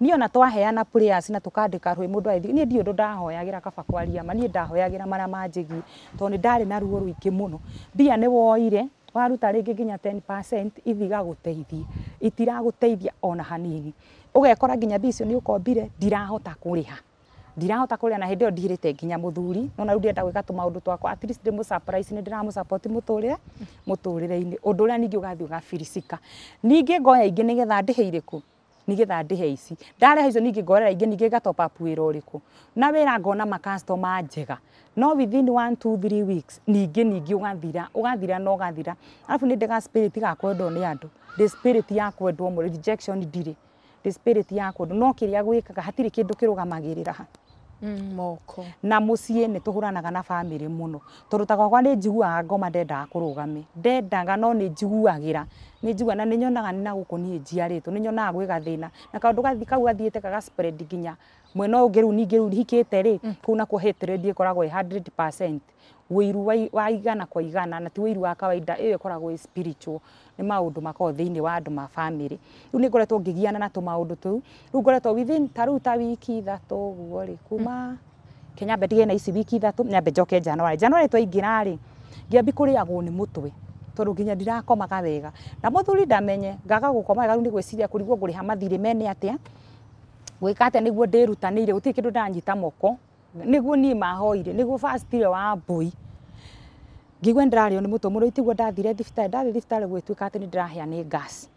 ni ona twaheana players na tukandika rwi mundu aithi ni ndio ndahoyagira kaba kwaria ma ni ndahoyagira mara majigi to ni ndari na ruo ruiki muno bia ni woire waruta ringi nginya 10% itira guteithia ona hanini ũgekora nginya mbica nĩ ũkombire ndirahota kũrĩha ndirahota kũrĩa na hĩndĩ ĩyo ndirĩte nginya muthuri no na rĩu gwika gwĩka tũmaũndũ twakwa at least ndĩmũ surprise nĩ ndĩramũ support muturire muturire ini undu ũrĩa ningi ugathi ugafirisika ningi ngoya ingi nigetha ndĩhe irĩkũ nigetha ndihe ici ndareha icio ningi ngorera ingi ningi gatop up wira uriku na wira ngona ma customer njega no within 1 2 3 weeks ningi ningi ugathira ugathira no ugathira alafu ni ndega spirit ga kwendwo ni andu the spirit ya kwendwo mo rejection ndire the spirit ya kwendwo no kiria gwikaga hatire kindu kirugamagiririra Mm, moko na mucii ni tuhuranaga na family muno tondu ta gwakwa ni njiguaga ngoma ndendaga kurugame ndendaga no ni njiguagira ni njigua na ni nyonaga ni naguku ni njiaritwo ni nyonaga gwi gathina na kaundu gathi kau gathiite kaga spread nginya mwena ungi riu ningi riu hikite ri mm. kuu nakuo hatred ikoragwo i 100% wiru wa igana kwa igana na ti wiru wa kawaida iyo ikoragwo spiritual nä maå ndå makoragwo thä inä wa andå ma bamä rä rä u nä ngoretwo ngä giana na tå maå ndå tå u rä u ngoretwo ta rä u ta wiki ithatå å guo rä kuma mm. kenyambe ndigä na ici wiki ithatå nyambe njoke januari januari twaingä ra rä ngäambi kå rä agwo nä må twe tondå nginya ndirakomaga wega na må thuri ndamenye ngaga gå koma wega rä u nä gwä ciria kå rigwo ngå rä ha mathirä mene atä a gwä ka atä a nä guo ndä rutanä ire gå tirä kä ndå ndanyita moko nä guo niä mahoire nä guo wa mbui ngigua ndirario ni muto muno itiguo ndathire thibitarä ndathi thibitarä gwä tuä ka atä nä ndärahia a gas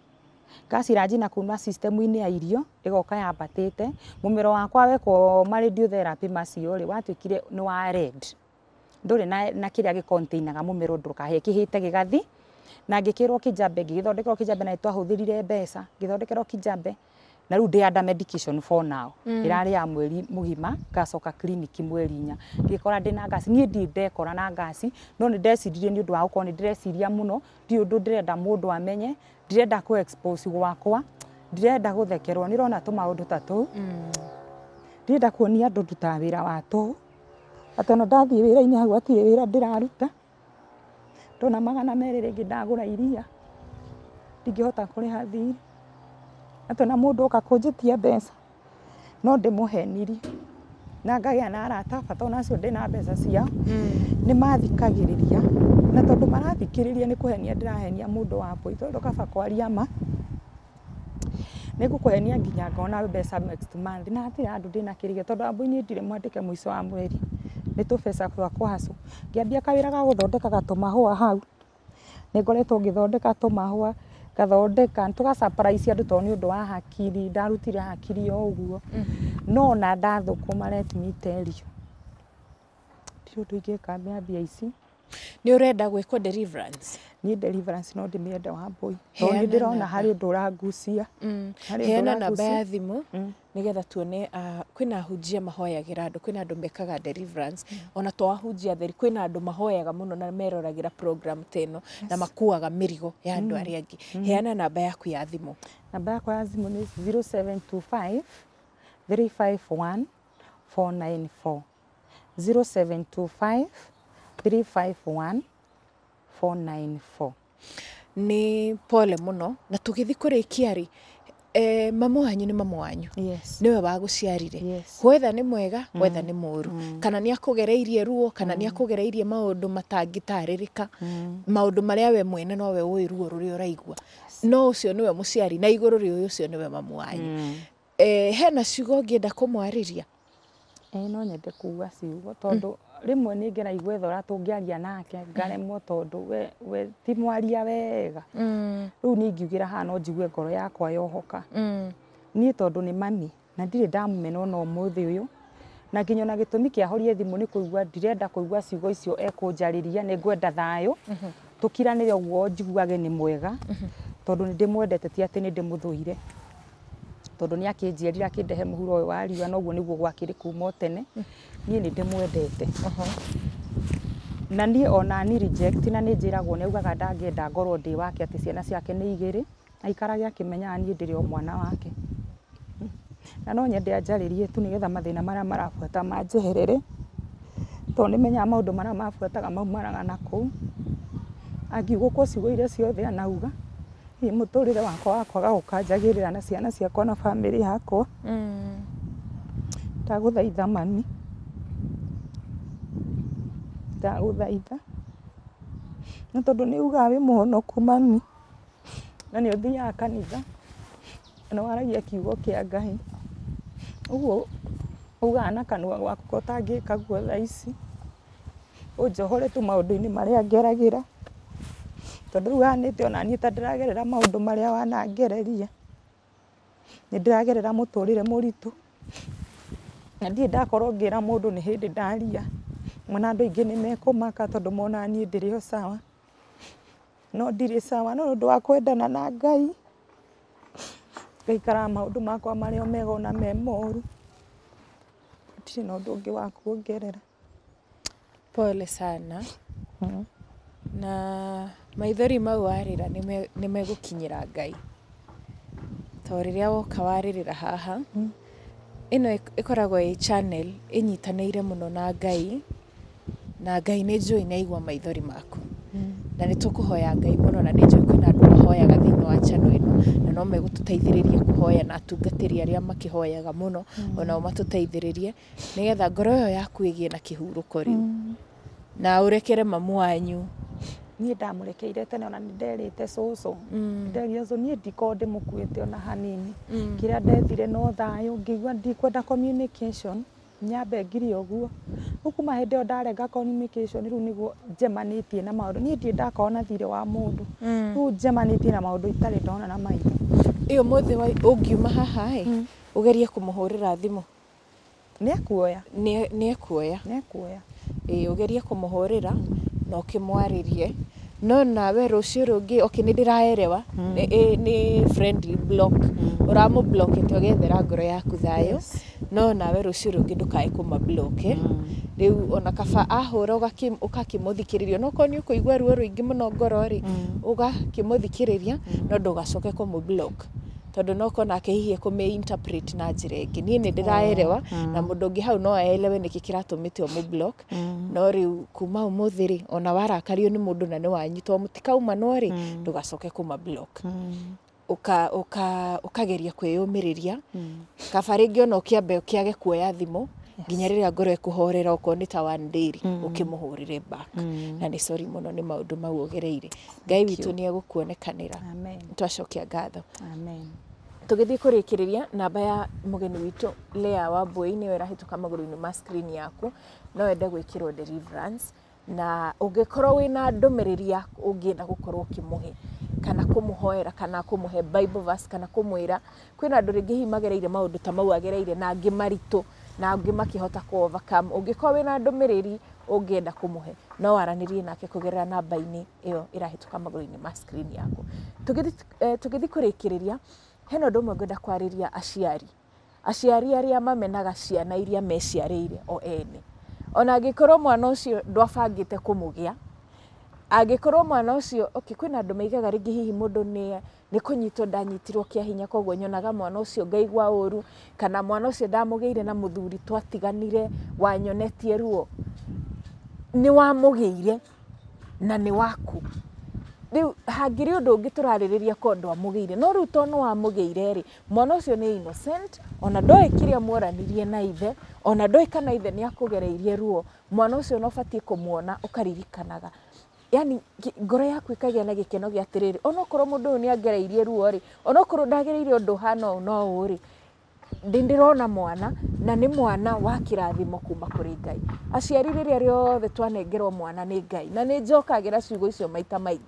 gas iranjina kuma system-inä ya irio igoka yambatä te må mero wakwa weko ma radiotherapy macio rä watuä kire nä wa red ndå na, na kä rä a gä kontainaga må mero ndå kahä kä hä te gä gathi na ngä kä rwo kä njambe na nä thä rire mbeca ngä thondekerwo kä na riu ndi under medication for now irari mm. ya mweri mugima ngacoka clinic mweri nya ngikora na ngasi nie ndi ndekora na ngasi no ni ndeciririe ni undu wa gukorwo ni ndireciria muno ndi undu ndirenda mundu amenye ndirenda ku expose gwakwa ndirenda guthekerwo ni rona tu maundu mm. tatu tu ndirenda kuonia andu ndutaga wira wa tu atĩ ona ndathii wĩra-inĩ hau atirĩ wira ndĩraruta ndona magana merĩ rĩngĩ ndagura iria ndingihota kũrĩha thirĩ atĩ ona mũndũ oka kũnjĩtia mbeca no ndĩmũheniri na ngagĩa na arata bata ona acio ndĩna mbeca ciao mm. nĩ mathikagĩrĩria na tondũ marathikĩrĩria nĩ kũhenia ndĩrahenia mũndũ wa mbũi tondũ kaba kwaria ma nĩ ngũkũhenia nginya ngona mbeca next month na hatirĩ handũ ndĩna kĩrĩgio tondũ ambũi niĩ ndirĩ mwandĩke mũico wa mweri nĩ tũbeca twakwa hacu ngĩambia kawĩra ga gũthondeka tũmahũa hau nĩ ngoretwo ngĩthondeka tũmahũa gathondeka surprise andu to ni undu wa hakiri ndarutire hakiri o uguo mm-hmm. no na ndathukuma let me tell you ndirå ndå ingä mbia ici nä å renda gwä deliverance ni deliverance no ndä mienda wa mbåi tondå nä ndä rona harä å ndå å rangucia mm. heana namba ya thimå mm. nä getha tuone ah, kwä na ahunjia mahoyagä ra andå kwä na andå mekaga deliverance mm. ona to ahunjia theri kwä na andå mahoyaga må no na meroragä ra program ta ä no na makuaga mä rigo ya andå arä a angä heana namba yaku ya thimå namba yakwa ya thimå nä 0725 351 494 0725 351 494 nä pole må no na tå gä thiä kå rä kia rä eh, mama wanyu nä mamu wanyu yes. nä we wagå ciarire yes. wetha nä mwega mm. wetha nä må ru mm. kana nä akå gereirie ruo kana mm. nä akå gereirie maå ndå rä ka mm. maå marä a we mwene nowe we ä ruo rå rä a å raigua no å cio nä we må na igå rå rä å cio nä we mamu wanyu mm. eh, hena ciugo ngä enda kå mwarä ria eh, no nyende kuga ciugo tondu mm rimwe ni igwe thora tungiaria nake ngaremwo tondu we we ti mwaria wega mm. riu ni ngiugira ha no njigue ngoro yakwa yohoka mm. niä tondå nä mami na ndirä damu ona no å yå na nginya ona gitumi kä ahorie thimå nä kå igua ndirenda kå igua ciugo icio ekå rä nä ngwenda thayå mm-hmm. tå kiranä re å guo njiguage nä mwega tondå nä ndä ti atä nä ndä må thå ire tondu ni akinjierire akindehe muhuro uyu wa riua noguo niguo gwakiri kuma tene nie ni ndimwendete na niä ona ni reject na nä njä ragwo augaga ndangäenda ngorwo ndä wake atä ciana ciake nä igä rä aikarage akä menyaga niä o mwana wake na no nyende anjarä tu nä getha mathä na marä marabuata manjeherere to nä menyaga maå ndå marä a mabuataga maumaraga na kå u kwo ciugo iria ciothe anauga hihi muturire wakwa wakwaga ra na ciana ciakwa na family yakwa mm. ndaguthaitha mami thaitha na tondå ni ugaga må honoku mami na ni uthiaga kanitha na waragia kiugo kia ngai å ugaga na kanua gwaku utangika guo thaa ici ndå tu marä a ngeragä ra tondu riu hanite onanie ta ndiragerera maundu maria wanangereria nindiragerera muturire muritu na ndirĩ ndakorwo ngĩra mũndũ nĩ hĩndĩ ndaria mwana andũ aingĩ nĩ mekũmaka tondũ monaga niĩ ndĩrĩ o sawa no ndirĩ sawa no ũndũ wa kwendana na Ngai ngaikaraga maũndũ makwa marĩ o mega ona me moru gũtirĩ na ũndũ ũngĩ wa kuongerera. Pole sana hmm. na maithori mau warira warĩra nĩmegũkinyĩra Ngai. To rĩrĩa woka warĩrĩra haha, ino ĩkoragwo ĩ channel ĩnyitanĩire muno na Ngai, na Ngai nĩnjũĩ nĩaigua maithori maku. Na nĩtũkũhoya Ngai mũno na nĩnjũĩ kwĩna andũ mahoyaga thĩiniĩ wa channel ĩno, na no megũtũteithĩrĩria kũhoya na atungatĩri arĩa makĩhoyaga mũno, onao matũteithĩrĩrie, nĩgetha ngoro yo yaku ĩgĩe na kĩhurũko rĩu. Mm. Na ũrekere mamu wanyu niä ndamårekeire tene ona nä nderä soso mm. nderire cå niä ndikorwo ndä må ona hanini mm. kä rä a ndethire no thayå ngä igua ndikwenda nyambe ngire å guo å kuma hä ndä ä yo ndarenga rä u nä guo njemanä tie na maå ndå niä ndiä ndakorwo na thirä wa må ndå rä u njemanä tie na maå ndå itarä ndona na maitho ä yo må thä å ngiuma haha ä å mm. gerie kå må hå rä ra thimå nä ekuoya nä ekuoya nä ekuoya ä å gerie kå må hå rä ra na ukimwaririe no nawe rũcio rũngĩ okay, hmm. nĩ ndĩraerewa mm. ni friendly block block hmm. ũramũblokete gethera ngoro yaku thayo no nawe rũcio rũngĩ ndũkae ma block hmm. rĩu ona kaba ahũra ũgakĩmũthikĩrĩria onokorwo nĩ ũkũigua ruo ruingi muno ngoro rĩ ũgakĩmũthikĩrĩria no ndũgacoke kũmũblock tondå nokona ake hihi kå mä na njä ra ä ngä niä nä ndä na må ndå å ngä hau no aelewe nä kä kä ratå mä te å no rä u kuma å må thä rä ona warakario nä må ndå na nä wanyitwo må tikauma no rä mm. ndå gacoke kå ma mm. ukageria kwiyumiria mm. kaba rĩngĩ ona ũkĩambe ũkĩage kuoya thimũ nginya rĩrĩa ngoro ĩkũhorera okorwo nĩ ta one daily ũkĩmũhũrĩre back na nĩ sorry mũno nĩ maũndũ mau ũgereire ngai witũ nĩ egũkuonekanĩra twacokia ngatho tugithii kurikiriria namba ya mugeni witu Lea Wambui niyo irahituka maguru-ini ma screen yaku no wende gwikirwo deliverance na na ungikorwo wina ndumiriri ya ungienda gukorwo ukimuhe kana hoera kana he bible verse kana kumwira kwina andu ringi hihi magereire maundu ta mau agereire na angi maritu na angi makihota ku overcome ungikorwo wina ndumiriri ungienda kumuhe no waranirie nake kugerera namba-ini iyo irahituka maguru-ini ma screen yaku tugithi eh, kurikiriria hena ndå mwe ngwenda kwarä aciari aciari arä a mamenaga ciana iria meciarä o ene ona angä korwo mwana å cio ndwabangä te kå må gä a angä korwo mwana å cio okay, kwä na andå maigaga rä ngä hihi må ndå nä nä kå nyitwo ndanyitirwo kä ahinya koguo nyonaga mwana å cio ngaigua å ru kana mwana å cio ndamå gä ire na må thuri twatiganire wanyonetie ruo nä wamå gä ire na nä waku riu hangiri undu ungi turaririria kondo amugiire no riu to no amugiire ri mwana ucio ni innocent ona ndoe kiria mworanirie na ithe ona ndoe kana ithe ni akugereirie ruo mwana ucio no batie kumuona ukaririkanaga yani ngoro yaku ikagia na gikeno gia ona onokorwo mundu ni angereirie ruo ri ona onokorwo ndagereirie undu hana no na ũũ ri ndirona mwana na ni mwana wa kĩrathimo kuma kuri ngai aciari rĩrĩa rĩothe twanengerwo mwana ni ngai na ni njokagĩra ciugo icio maita maingi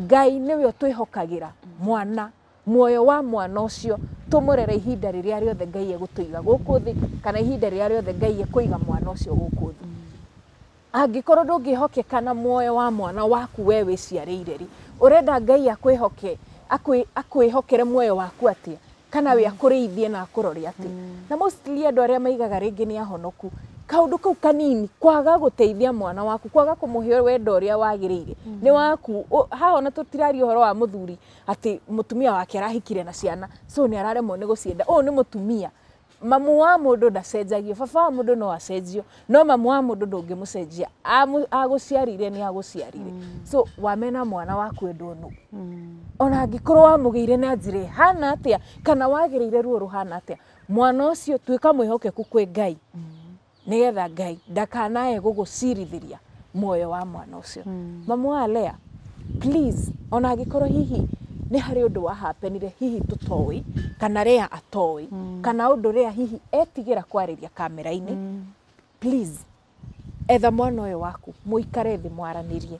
ngai nä we å twä hokagä ra mwana muoyo wa mwana ucio tumurere ihinda riria riothe ngai gå kå thä kana ihinda riria riothe ngai iga mwana ucio guku thi angikorwo hoke kana muoyo wa mwana waku we wiciarĩire å renda ngai akwä hokere muoyo waku atia kana we ithie na rore atä mm. na andå arä a maigaga ngä nä ahonoku kaundu kau kanini kwaga guteithia mwana waku kwaga kumuhe wendo uria wagiriire mm. ni waku ha ona tutirari uhoro wa muthuri ati mutumia wake arahikire na ciana so ni araremwo ni gucienda o ni mutumia mamu wa mundu ndacenjagio baba wa mundu no acenjio no mamu wa mundu ndungimucenjia aguciarire ni aguciarire mm. so wamena mwana waku endwo nu mm. ona angikorwo wamugiire na njira hana atia kana wagireire ruo ruhana atia mwana ucio twika mwihokeku kwi ngai mm nigetha ngai ndakanae gugucirithiria muoyo wa mwana ucio mm. mamu wa please ona angikorwo hihi nä harä å ndå wahapenire hihi tå toä kana rea atoä mm. kana å ndå rea hihi etigä ra kwarä ria kamera-inä mm. please etha mwana å yå waku må ikare thä mwaranä rie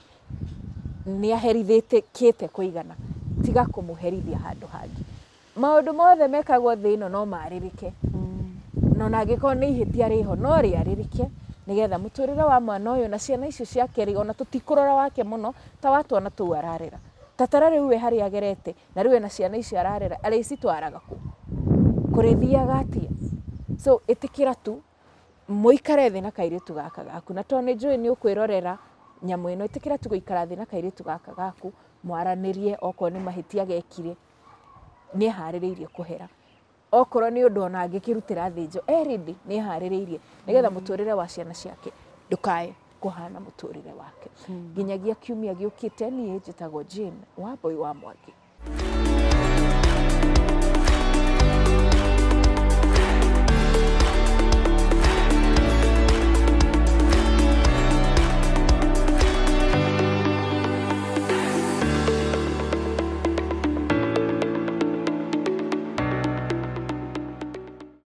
nä aherithä kä te kå igana tiga kå må herithia handå hangä maå ndå mothe mekagwo thä ä no no marä rä ke mm na ona angĩkorwo nĩ ihĩtia rĩho no rĩarĩrĩke nĩgetha mũtũrĩre wa mwana ũyũ na ciana icio ciake ona tũtikũrora wake mũno ta wa twana tũu ararera tatara rĩu we harĩa agerete na rĩu ena ciana icio ararera arĩcitwaraga kũ kũrĩthiaga atia so ĩtĩkĩra tu mũikare thĩ na kairĩtu gaka gaku na tondũ nĩ njũĩ nĩ ũkwĩrorera nyamũ ĩno ĩtĩkĩra tu gũikara thĩ na kairĩtu gaka gaku mwaranĩrie okorwo nĩ mahĩtia gekire nĩ eharĩrĩirie kũhera okorwo nä å ndå ona angä kä rutä ra thä njo erindä eh, nä eharä rä irie nä getha må mm. tå rä re wa ciana ciake ndå kae kå hana må tå rä re wake mm. nginyagia kiumia gä å kä te wa boy wa mboi wa mwangi